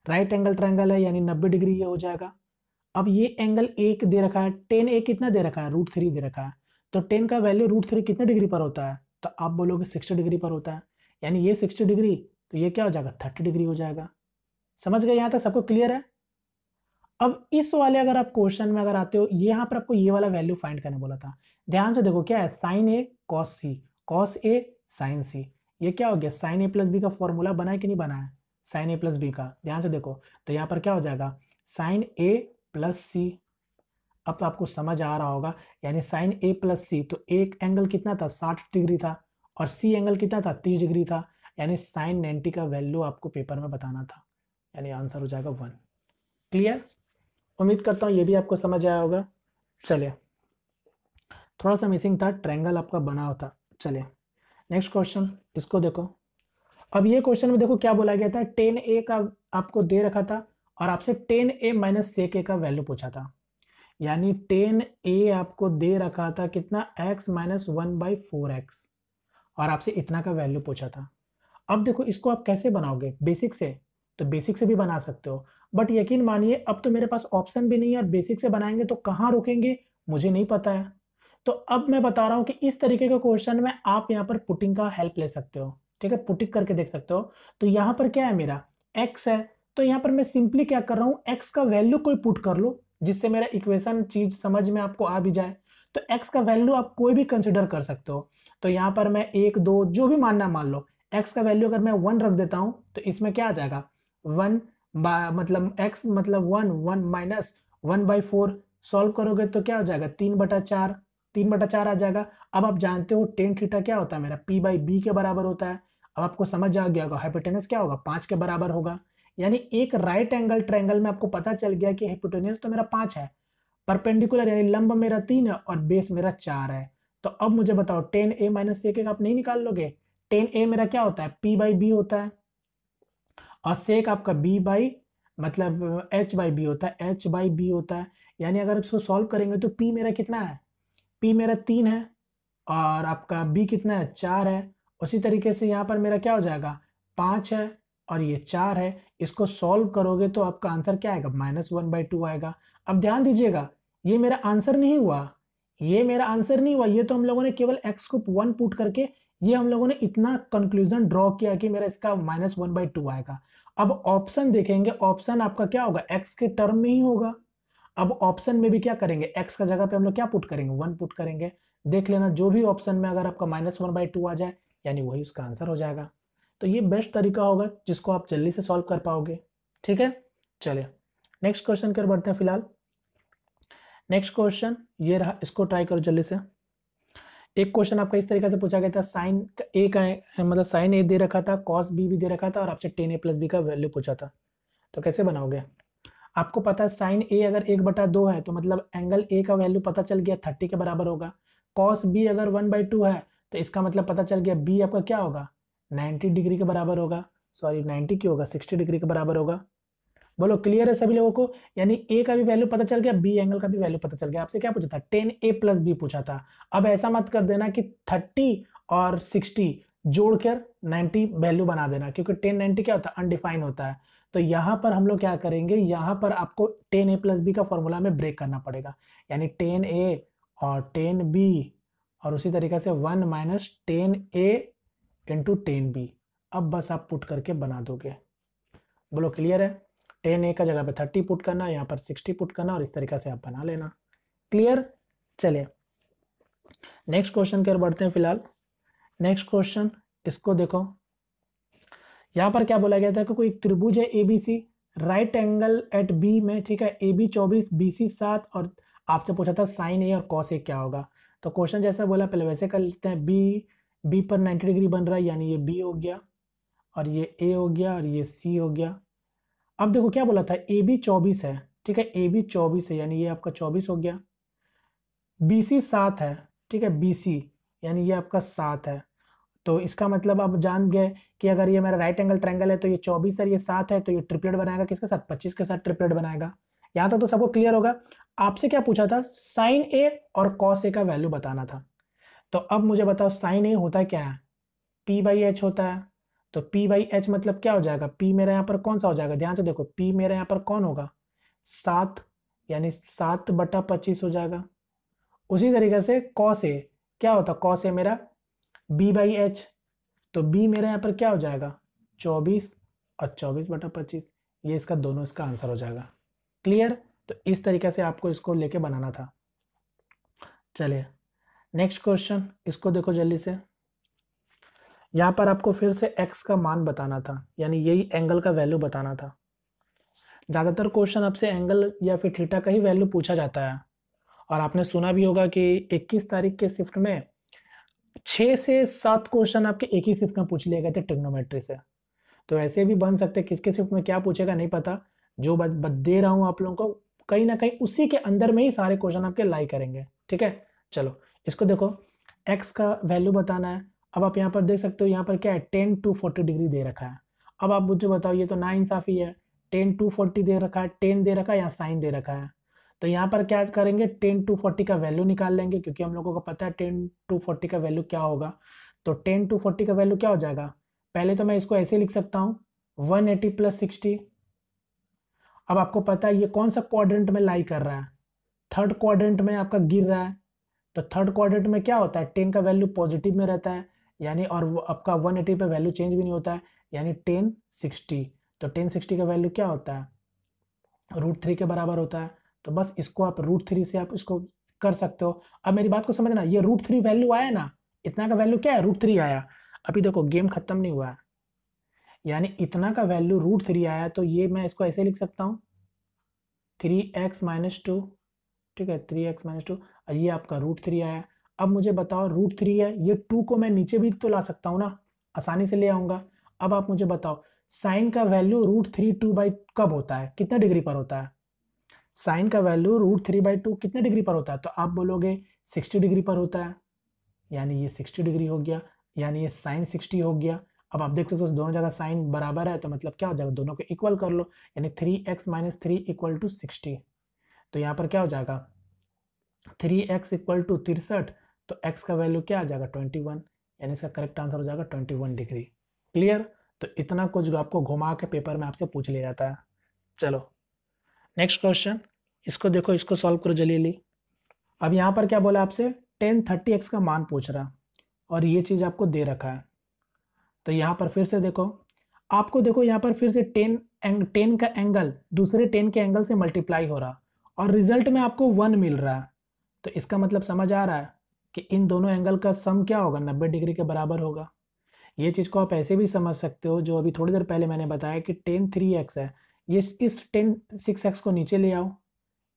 राइट एंगल ट्रायंगल है यानी नब्बे डिग्री ये हो जाएगा अब ये एंगल एक दे रखा है टेन ए कितना दे रखा है रूट थ्री दे रखा है तो टेन का वैल्यू रूट थ्री कितने डिग्री पर होता है तो आप बोलोगे सिक्सटी डिग्री पर होता है यानी ये सिक्सटी डिग्री तो ये क्या हो जाएगा थर्टी डिग्री हो जाएगा समझ गए यहाँ तक सबको क्लियर है अब इस वाले अगर आप क्वेश्चन में अगर आते हो यहाँ पर आपको ये वाला वैल्यू फाइंड करने बोला था ध्यान से देखो क्या है sine A cos C cos A sine C ये क्या हो गया साइन ए प्लस बी का फॉर्मूला बना है कि नहीं बना है साइन ए प्लस बी का ध्यान से देखो तो यहाँ पर क्या हो जाएगा साइन ए प्लस सी अब तो आपको समझ आ रहा होगा यानी साइन ए प्लस सी तो एक एंगल कितना था साठ डिग्री था और सी एंगल कितना था तीस डिग्री था यानी साइन नाइन्टी का वैल्यू आपको पेपर में बताना था यानी आंसर हो जाएगा वन क्लियर उम्मीद करता हूँ ये भी आपको समझ आया होगा चलिए थोड़ा सा मिसिंग था ट्रैंगल आपका बना होता चलिए नेक्स्ट क्वेश्चन इसको देखो अब ये क्वेश्चन में देखो क्या बोला गया था टेन ए का आपको दे रखा था और आपसे टेन ए माइनस से के का वैल्यू पूछा था यानी टेन ए आपको दे रखा था कितना X minus one by four X और आपसे इतना का वैल्यू पूछा था अब देखो इसको आप कैसे बनाओगे बेसिक से तो बेसिक से भी बना सकते हो बट यकीन मानिए अब तो मेरे पास ऑप्शन भी नहीं है बेसिक से बनाएंगे तो कहाँ रुकेंगे मुझे नहीं पता है तो अब मैं बता रहा हूँ कि इस तरीके के क्वेश्चन में आप यहाँ पर पुटिंग का हेल्प ले सकते हो ठीक है पुटिंग करके देख सकते हो तो यहाँ पर क्या है मेरा एक्स है तो यहाँ पर मैं सिंपली क्या कर रहा हूँ एक्स का वैल्यू कोई पुट कर लो जिससे मेरा इक्वेशन चीज समझ में आपको आ भी जाए तो एक्स का वैल्यू आप कोई भी कंसिडर कर सकते हो तो यहाँ पर मैं एक दो जो भी मानना मान लो एक्स का वैल्यू अगर मैं वन रख देता हूँ तो इसमें क्या आ जाएगा वन मतलब एक्स मतलब one one minus one by four solve करोगे तो क्या हो जाएगा तीन बटा चार तीन बटा चार आ जाएगा अब आप जानते हो टेन थीटा क्या होता है मेरा पी बाई बी के बराबर होता है अब आपको समझ आ गया होगा हाइपोटेनस क्या होगा पाँच के बराबर होगा यानी एक राइट एंगल ट्रैंगल में आपको पता चल गया कि हाइपोटेनस तो मेरा पाँच है परपेंडिकुलर यानी लंब मेरा तीन है और बेस मेरा चार है तो अब मुझे बताओ टेन ए माइनस सी के आप नहीं निकाल लोगे टेन ए मेरा क्या होता है पी बाई बी होता है और सेक आपका बी बाई मतलब एच बाई बी होता है एच बाई बी होता है यानी अगर इसको सॉल्व करेंगे तो पी मेरा कितना है पी मेरा तीन है और आपका बी कितना है चार है उसी तरीके से यहाँ पर मेरा क्या हो जाएगा पाँच है और ये चार है इसको सॉल्व करोगे तो आपका आंसर क्या आएगा माइनस वन बाई टू आएगा अब ध्यान दीजिएगा ये मेरा आंसर नहीं हुआ ये मेरा आंसर नहीं हुआ ये तो हम लोगों ने केवल एक्स को वन पुट करके ये हम लोगों ने इतना कंक्लूजन ड्रॉ किया कि मेरा इसका माइनस वन बाई टू आएगा अब ऑप्शन देखेंगे ऑप्शन आपका क्या होगा एक्स के टर्म में ही होगा अब ऑप्शन में भी क्या करेंगे एक्स का जगह पे हम लोग क्या पुट करेंगे वन पुट करेंगे देख लेना जो भी ऑप्शन में अगर आपका माइनस वन बाई टू आ जाए यानी वही उसका आंसर हो जाएगा तो ये बेस्ट तरीका होगा जिसको आप जल्दी से सॉल्व कर पाओगे ठीक है चलिए नेक्स्ट क्वेश्चन कर बढ़ते हैं फिलहाल नेक्स्ट क्वेश्चन ये रहा इसको ट्राई करो जल्दी से एक क्वेश्चन आपका इस तरीके से पूछा गया था साइन ए का मतलब साइन ए दे रखा था कॉस बी भी दे रखा था और आपसे टेन ए प्लस बी का वैल्यू पूछा था तो कैसे बनाओगे आपको पता है साइन ए अगर एक बटा दो है तो मतलब एंगल ए का वैल्यू पता चल गया थर्टी के बराबर होगा कॉस बी अगर वन बाई टू है तो इसका मतलब पता चल गया बी आपका क्या होगा नाइन्टी डिग्री के बराबर होगा सॉरी नाइन्टी क्यों होगा सिक्सटी डिग्री के बराबर होगा बोलो क्लियर है सभी लोगों को यानी ए का भी वैल्यू पता चल गया बी एंगल का भी वैल्यू पता चल गया आपसे क्या पूछा था टेन ए प्लस बी पूछा था अब ऐसा मत कर देना कि थर्टी और सिक्सटी जोड़कर नाइनटी वैल्यू बना देना क्योंकि टेन नाइन्टी क्या होता है अनडिफाइन होता है तो यहाँ पर हम लोग क्या करेंगे यहाँ पर आपको टेन ए प्लस बी का फॉर्मूला में ब्रेक करना पड़ेगा यानी टेन ए और टेन बी और उसी तरीके से one minus tan A into tan B अब बस आप पुट करके बना दोगे बोलो क्लियर है टेन ए का जगह पे थर्टी पुट करना यहाँ पर सिक्सटी पुट करना और इस तरीके से आप बना लेना क्लियर चलिए नेक्स्ट क्वेश्चन की ओर बढ़ते हैं फिलहाल नेक्स्ट क्वेश्चन इसको देखो यहाँ पर क्या बोला गया था कि कोई त्रिभुज है A B C right angle at B में ठीक है ए बी चौबीस बी सी सात और आपसे पूछा था साइन ए और कॉस ए क्या होगा तो क्वेश्चन जैसा बोला पहले वैसे कर लेते हैं बी बी पर नाइन्टी डिग्री बन रहा है यानी ये बी हो गया और ये ए हो गया और ये सी हो गया अब देखो क्या बोला था ए बी चौबीस है ठीक है ए बी चौबीस है यानी ये आपका चौबीस हो गया बी सी सात है ठीक है बी सी यानी ये आपका सात है तो इसका मतलब आप जान गए कि अगर ये मेरा राइट एंगल ट्रैंगल है तो ये चौबीस है ये सात है तो ये ट्रिपलेट बनाएगा किसके साथ पच्चीस के साथ ट्रिपलेट बनाएगा यहाँ तक तो सबको क्लियर होगा आपसे क्या पूछा था साइन ए और कॉस ए का वैल्यू बताना था तो अब मुझे बताओ साइन ए होता क्या है पी बाई एच होता है तो P बाई एच मतलब क्या हो जाएगा P मेरा यहाँ पर कौन सा हो जाएगा ध्यान से देखो P मेरा यहाँ पर कौन होगा सात यानी सात बटा पच्चीस हो जाएगा उसी तरीके से कॉस ए क्या होता कॉस ए मेरा B बाई एच तो B मेरा यहाँ पर क्या हो जाएगा चौबीस और चौबीस बटा पच्चीस ये इसका दोनों इसका आंसर हो जाएगा क्लियर तो इस तरीके से आपको इसको लेके बनाना था चलिए नेक्स्ट क्वेश्चन इसको देखो जल्दी से यहाँ पर आपको फिर से एक्स का मान बताना था यानी यही एंगल का वैल्यू बताना था ज़्यादातर क्वेश्चन आपसे एंगल या फिर थीटा का ही वैल्यू पूछा जाता है और आपने सुना भी होगा कि 21 तारीख के शिफ्ट में छः से सात क्वेश्चन आपके एक ही शिफ्ट में पूछ लिए गए थे टिग्नोमेट्री से तो ऐसे भी बन सकते किसके शिफ्ट में क्या पूछेगा नहीं पता जो बत, दे रहा हूँ आप लोगों को कहीं ना कहीं उसी के अंदर में ही सारे क्वेश्चन आपके लाई करेंगे ठीक है चलो इसको देखो एक्स का वैल्यू बताना है अब आप यहाँ पर देख सकते हो यहाँ पर क्या है टेन टू फोर्टी डिग्री दे रखा है अब आप मुझे बताओ ये तो ना इंसाफ़ी है टेन टू फोर्टी दे रखा है टेन दे रखा है यहाँ साइन दे रखा है तो यहाँ पर क्या करेंगे टेन टू फोर्टी का वैल्यू निकाल लेंगे क्योंकि हम लोगों को पता है टेन टू फोर्टी का वैल्यू क्या होगा तो टेन टू फोर्टी का वैल्यू क्या हो जाएगा पहले तो मैं इसको ऐसे लिख सकता हूँ वन एटी प्लस सिक्सटी अब आपको पता है ये कौन सा क्वाड्रेंट में लाई कर रहा है थर्ड क्वाड्रेंट में आपका गिर रहा है तो थर्ड क्वाड्रेंट में क्या होता है टेन का वैल्यू पॉजिटिव में रहता है यानी और आपका वन एटी पे वैल्यू चेंज भी नहीं होता है यानी टेन सिक्सटी तो टेन सिक्सटी का वैल्यू क्या होता है रूट थ्री के बराबर होता है तो बस इसको आप रूट थ्री से आप इसको कर सकते हो अब मेरी बात को समझना ये रूट थ्री वैल्यू आया ना इतना का वैल्यू क्या है रूट थ्री आया अभी देखो गेम खत्म नहीं हुआ है यानी इतना का वैल्यू रूट थ्री आया तो ये मैं इसको ऐसे लिख सकता हूँ थ्री एक्स माइनस टू ठीक है थ्री एक्स माइनस टू ये आपका रूट थ्री आया अब मुझे बताओ रूट थ्री है ये टू को मैं नीचे भी तो ला सकता हूँ ना आसानी से ले आऊँगा अब आप मुझे बताओ साइन का value root three two by कब होता है कितने डिग्री पर होता है साइन का value root three by two कितने डिग्री पर होता है तो आप बोलोगे सिक्सटी डिग्री पर होता है यानी ये सिक्सटी डिग्री हो गया यानी ये साइन सिक्सटी हो गया अब आप देख सकते हो तो दोनों जगह साइन बराबर है तो मतलब क्या हो जाएगा दोनों को इक्वल कर लो यानी three X minus three equal to sixty तो यहाँ पर क्या हो जाएगा थ्री एक्स इक्वल टू तिरसठ तो एक्स का वैल्यू क्या आ जाएगा ट्वेंटी वन यानी इसका करेक्ट आंसर हो जाएगा ट्वेंटी वन डिग्री क्लियर तो इतना कुछ आपको घुमा के पेपर में आपसे पूछ लिया जाता है चलो नेक्स्ट क्वेश्चन इसको देखो इसको सॉल्व करो जलीली अब यहाँ पर क्या बोला आपसे टेन थर्टी एक्स का मान पूछ रहा और ये चीज़ आपको दे रखा है तो यहाँ पर फिर से देखो आपको देखो यहाँ पर फिर से टेन एंग टेन का एंगल दूसरे टेन के एंगल से मल्टीप्लाई हो रहा और रिजल्ट में आपको वन मिल रहा है तो इसका मतलब समझ आ रहा है कि इन दोनों एंगल का सम क्या होगा नब्बे डिग्री के बराबर होगा ये चीज़ को आप ऐसे भी समझ सकते हो जो अभी थोड़ी देर पहले मैंने बताया कि टेन थ्री एक्स है ये इस टेन सिक्स एक्स को नीचे ले आओ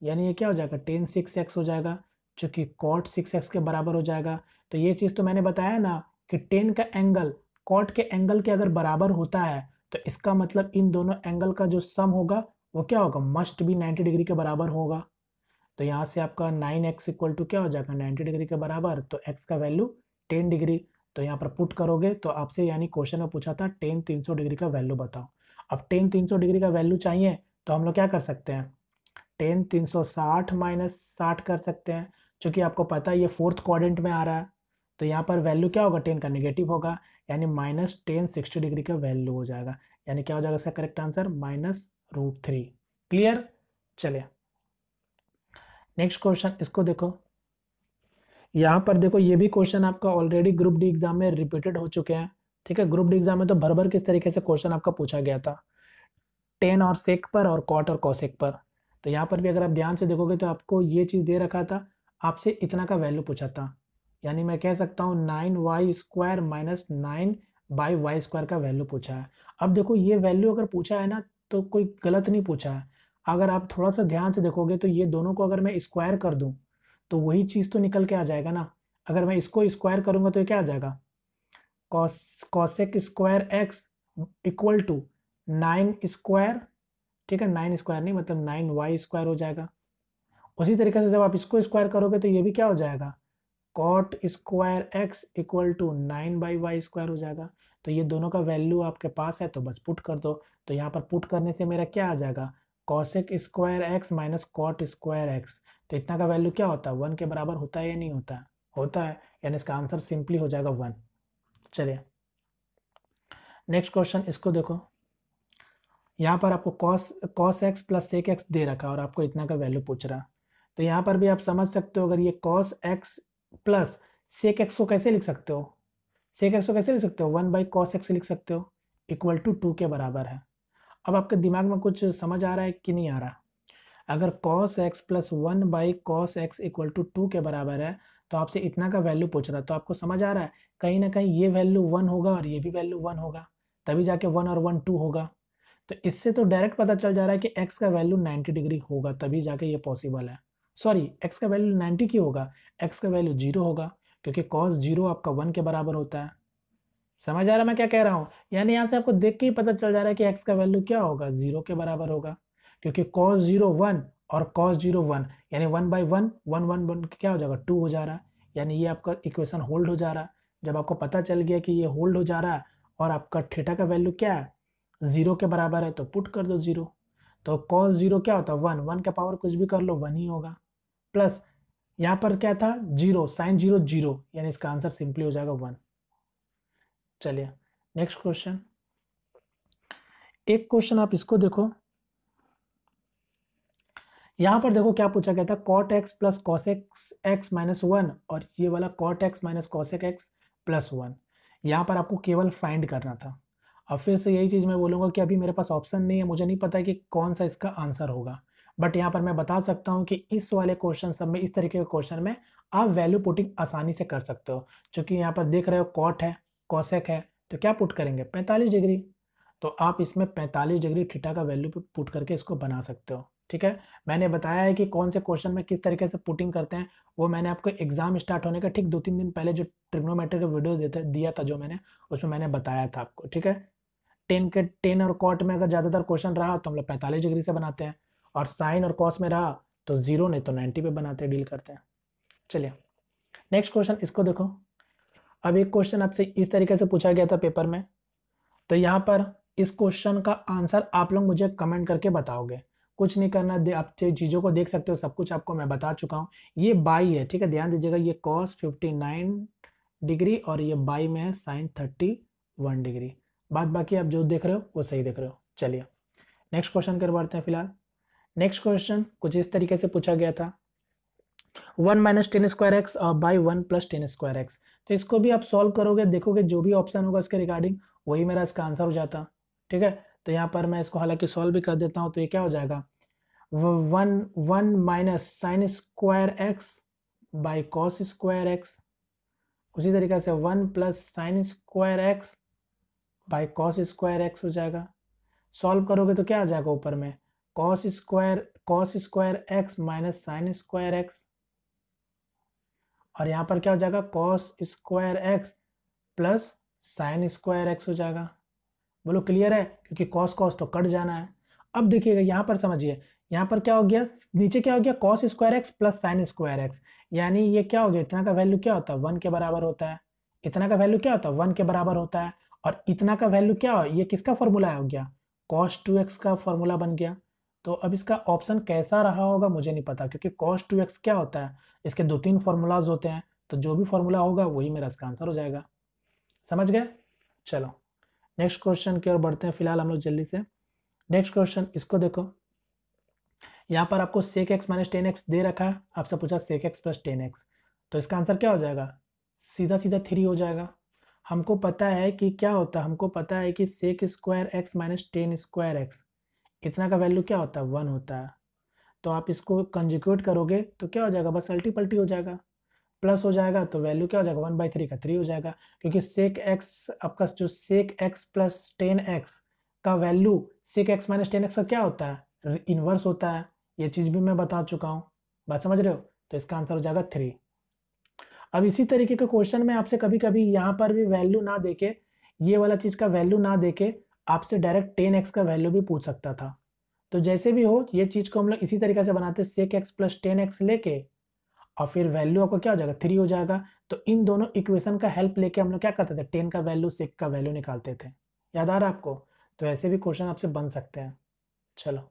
यानी ये क्या हो जाएगा टेन सिक्स एक्स हो जाएगा चूँकि कॉट सिक्स एक्स के बराबर हो जाएगा तो ये चीज़ तो मैंने बताया ना कि टेन का एंगल कॉट के एंगल के अगर बराबर होता है तो इसका मतलब इन दोनों एंगल का जो सम होगा वो क्या होगा मस्ट भी नाइन्टी डिग्री के बराबर होगा तो यहाँ से आपका नाइन एक्स इक्वल टू क्या हो जाएगा नाइन्टी डिग्री के बराबर तो एक्स का वैल्यू टेन डिग्री तो यहाँ पर पुट करोगे तो आपसे यानी क्वेश्चन में पूछा था टेन तीन सौ डिग्री का वैल्यू बताओ अब टेन तीन सौ डिग्री का वैल्यू चाहिए तो हम लोग क्या कर सकते हैं टेन तीन सौ साठ माइनस साठ कर सकते हैं चूँकि आपको पता है ये फोर्थ क्वाड्रेंट में आ रहा है तो यहाँ पर वैल्यू क्या होगा टेन का निगेटिव होगा यानी माइनस टेन सिक्सटी डिग्री का वैल्यू हो जाएगा यानी क्या हो जाएगा इसका correct answer minus root three clear चलिए नेक्स्ट क्वेश्चन इसको देखो यहाँ पर देखो ये भी क्वेश्चन आपका ऑलरेडी ग्रुप डी एग्जाम में रिपीटेड हो चुके हैं ठीक है ग्रुप डी एग्जाम में तो भर भर किस तरीके से क्वेश्चन आपका पूछा गया था टेन और सेक पर और कॉट और कॉसेक पर तो यहाँ पर भी अगर आप ध्यान से देखोगे तो आपको ये चीज़ दे रखा था आपसे इतना का वैल्यू पूछा था यानी मैं कह सकता हूँ nine Y square minus nine by Y square का वैल्यू पूछा है अब देखो ये वैल्यू अगर पूछा है ना तो कोई गलत नहीं पूछा है अगर आप थोड़ा सा ध्यान से देखोगे तो ये दोनों को अगर मैं स्क्वायर कर दूँ तो वही चीज़ तो निकल के आ जाएगा ना अगर मैं इसको स्क्वायर करूंगा तो ये क्या आ जाएगा cos cosec square x equal to nine square ठीक है नाइन स्क्वायर नहीं मतलब नाइन वाई स्क्वायर हो जाएगा उसी तरीके से जब आप इसको स्क्वायर करोगे तो ये भी क्या हो जाएगा cot square x equal to nine by Y square हो जाएगा तो ये दोनों का वैल्यू आपके पास है तो बस पुट कर दो तो यहाँ पर पुट करने से मेरा क्या आ जाएगा cosec square x minus cot square x तो इतना का वैल्यू क्या होता है वन के बराबर होता है या नहीं होता होता है यानी इसका आंसर सिंपली हो जाएगा वन चलिए नेक्स्ट क्वेश्चन इसको देखो यहाँ पर आपको cos cos x plus sec x दे रखा और आपको इतना का वैल्यू पूछ रहा तो यहाँ पर भी आप समझ सकते हो अगर ये cos x plus sec x को कैसे लिख सकते हो सेक एक्स को कैसे लिख सकते हो वन बाई कॉस एक्स लिख सकते हो इक्वल टू टू के बराबर है अब आपके दिमाग में कुछ समझ आ रहा है कि नहीं आ रहा अगर cos x plus one by cos x equal to two के बराबर है तो आपसे इतना का वैल्यू पूछ रहा है तो आपको समझ आ रहा है कहीं ना कहीं ये वैल्यू वन होगा और ये भी वैल्यू वन होगा तभी जाके वन और वन टू होगा तो इससे तो डायरेक्ट पता चल जा रहा है कि एक्स का वैल्यू नाइन्टी डिग्री होगा तभी जाके ये पॉसिबल है सॉरी एक्स का वैल्यू नाइन्टी क्यों होगा एक्स का वैल्यू जीरो होगा क्योंकि कॉस जीरो आपका वन के बराबर होता है समझ आ रहा है मैं क्या कह रहा हूँ यानी यहाँ से आपको देख के ही पता चल जा रहा है कि एक्स का वैल्यू क्या होगा जीरो के बराबर होगा क्योंकि कॉस जीरो वन और कॉस जीरो वन यानी one by one one one one क्या हो जाएगा टू हो जा रहा है यानी ये आपका इक्वेशन होल्ड हो जा रहा है जब आपको पता चल गया कि ये होल्ड हो जा रहा है और आपका ठेठा का वैल्यू क्या है जीरो के बराबर है तो पुट कर दो जीरो तो कॉस जीरो क्या होता है वन वन का पावर कुछ भी कर लो वन ही होगा प्लस यहाँ पर क्या था जीरो साइन जीरो जीरो यानी इसका आंसर सिंपली हो जाएगा वन चलिए नेक्स्ट क्वेश्चन एक क्वेश्चन आप इसको देखो यहां पर देखो क्या पूछा गया था cot x plus cosec x minus one और ये वाला cot x minus cosec x plus one यहाँ पर आपको केवल फाइंड करना था अब फिर से यही चीज़ मैं बोलूंगा कि अभी मेरे पास ऑप्शन नहीं है मुझे नहीं पता कि कौन सा इसका आंसर होगा बट यहाँ पर मैं बता सकता हूँ कि इस वाले क्वेश्चन सब में इस तरीके के क्वेश्चन में आप वैल्यू पुटिंग आसानी से कर सकते हो क्योंकि यहाँ पर देख रहे हो कॉट है कॉसेक है तो क्या पुट करेंगे 45 डिग्री तो आप इसमें 45 डिग्री थीटा का वैल्यू पुट करके इसको बना सकते हो ठीक है मैंने बताया है कि कौन से क्वेश्चन में किस तरीके से पुटिंग करते हैं वो मैंने आपको एग्जाम स्टार्ट होने का ठीक दो तीन दिन पहले जो ट्रिग्नोमेट्री का वीडियो दिया था जो मैंने उसमें मैंने बताया था आपको ठीक है टेन के टेन और कॉट में अगर ज़्यादातर क्वेश्चन रहा तो हम लोग पैंतालीस डिग्री से बनाते हैं और साइन और कॉस में रहा तो जीरो नहीं तो नाइन्टी पे बनाते डील करते हैं चलिए नेक्स्ट क्वेश्चन इसको देखो अब एक क्वेश्चन आपसे इस तरीके से पूछा गया था पेपर में तो यहाँ पर इस क्वेश्चन का आंसर आप लोग मुझे कमेंट करके बताओगे कुछ नहीं करना आप चीज़ों को देख सकते हो सब कुछ आपको मैं बता चुका हूँ ये बाई है ठीक है ध्यान दीजिएगा ये कॉस 59 डिग्री और ये बाई में है साइन 31 डिग्री बात बाकी आप जो देख रहे हो वो सही देख रहे हो चलिए नेक्स्ट क्वेश्चन कर बढ़ते हैं फिलहाल नेक्स्ट क्वेश्चन कुछ इस तरीके से पूछा गया था one minus tan square x by one plus tan square x तो इसको भी आप सॉल्व करोगे देखोगे जो भी ऑप्शन होगा इसके रिगार्डिंग वही मेरा इसका आंसर हो जाता ठीक है तो यहाँ पर मैं इसको हालांकि सॉल्व भी कर देता हूँ तो ये क्या हो जाएगा one one minus sign square x by cos square x उसी तरीके से one plus sign square x by cos square x हो जाएगा सॉल्व करोगे तो क्या आ जाएगा ऊपर में cos square cos square x minus sign square x और यहाँ पर क्या हो जाएगा cos square x plus sign square x हो जाएगा बोलो क्लियर है क्योंकि कॉस कॉस तो कट जाना है अब देखिएगा यहाँ पर समझिए यहाँ पर क्या हो गया नीचे क्या हो गया cos square x plus sign square x यानी ये क्या हो गया इतना का वैल्यू क्या होता है वन के बराबर होता है इतना का वैल्यू क्या होता है वन के बराबर होता है और इतना का वैल्यू क्या हो ये किसका फॉर्मूला हो गया कॉस टू एक्स का फॉर्मूला बन गया तो अब इसका ऑप्शन कैसा रहा होगा मुझे नहीं पता क्योंकि कॉस टू एक्स क्या होता है इसके दो तीन फार्मूलाज होते हैं तो जो भी फार्मूला होगा वही मेरा इसका आंसर हो जाएगा समझ गए चलो नेक्स्ट क्वेश्चन की ओर बढ़ते हैं फिलहाल हम लोग जल्दी से नेक्स्ट क्वेश्चन इसको देखो यहाँ पर आपको sec x minus tan x दे रखा है आपसे पूछा sec x plus tan x तो इसका आंसर क्या हो जाएगा सीधा सीधा थ्री हो जाएगा हमको पता है कि क्या होता है हमको पता है कि sec square x minus tan square x इतना का वैल्यू क्या होता है वन होता है तो आप इसको कंजिक्यूट करोगे तो क्या हो जाएगा बस अल्टी पल्टी हो जाएगा प्लस हो जाएगा तो वैल्यू क्या हो जाएगा वन बाई थ्री का थ्री हो जाएगा क्योंकि सेक एक्स आपका जो sec x plus tan x का value sec x minus tan x का क्या होता है इनवर्स होता है ये चीज़ भी मैं बता चुका हूँ बात समझ रहे हो तो इसका आंसर हो जाएगा थ्री अब इसी तरीके के क्वेश्चन में आपसे कभी कभी यहाँ पर भी वैल्यू ना देके ये वाला चीज़ का वैल्यू ना देके आपसे डायरेक्ट टेन एक्स का वैल्यू भी पूछ सकता था तो जैसे भी हो ये चीज़ को हम लोग इसी तरीके से बनाते sec x plus tan x लेके और फिर वैल्यू आपका क्या हो जाएगा थ्री हो जाएगा तो इन दोनों इक्वेशन का हेल्प लेके हम लोग क्या करते थे टेन का वैल्यू सेक का वैल्यू निकालते थे याद आ रहा आपको तो ऐसे भी क्वेश्चन आपसे बन सकते हैं चलो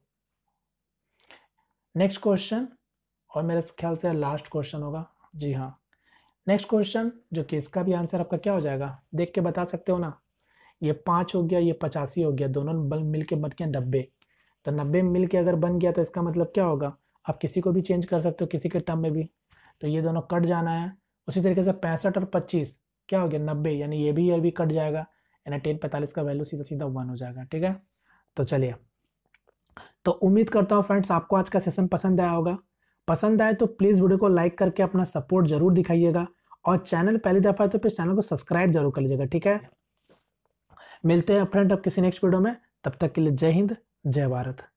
नेक्स्ट क्वेश्चन और मेरे ख्याल से लास्ट क्वेश्चन होगा जी हाँ नेक्स्ट क्वेश्चन जो कि इसका भी आंसर आपका क्या हो जाएगा देख के बता सकते हो ना ये पाँच हो गया ये पचासी हो गया दोनों मिल के बन गया नब्बे तो नब्बे मिल के अगर बन गया तो इसका मतलब क्या होगा आप किसी को भी चेंज कर सकते हो किसी के टर्म में भी तो ये दोनों कट जाना है उसी तरीके से पैंसठ और पच्चीस क्या हो गया नब्बे यानी ये भी ये भी कट जाएगा यानी टेन पैंतालीस का वैल्यू सीधा सीधा वन हो जाएगा ठीक है तो चलिए तो उम्मीद करता हूँ फ्रेंड्स आपको आज का सेशन पसंद आया होगा पसंद आए तो प्लीज़ वीडियो को लाइक करके अपना सपोर्ट जरूर दिखाइएगा और चैनल पहली दफ़ा है तो फिर चैनल को सब्सक्राइब जरूर कर लीजिएगा ठीक है मिलते हैं फ्रेंड अब किसी नेक्स्ट वीडियो में तब तक के लिए जय हिंद जय भारत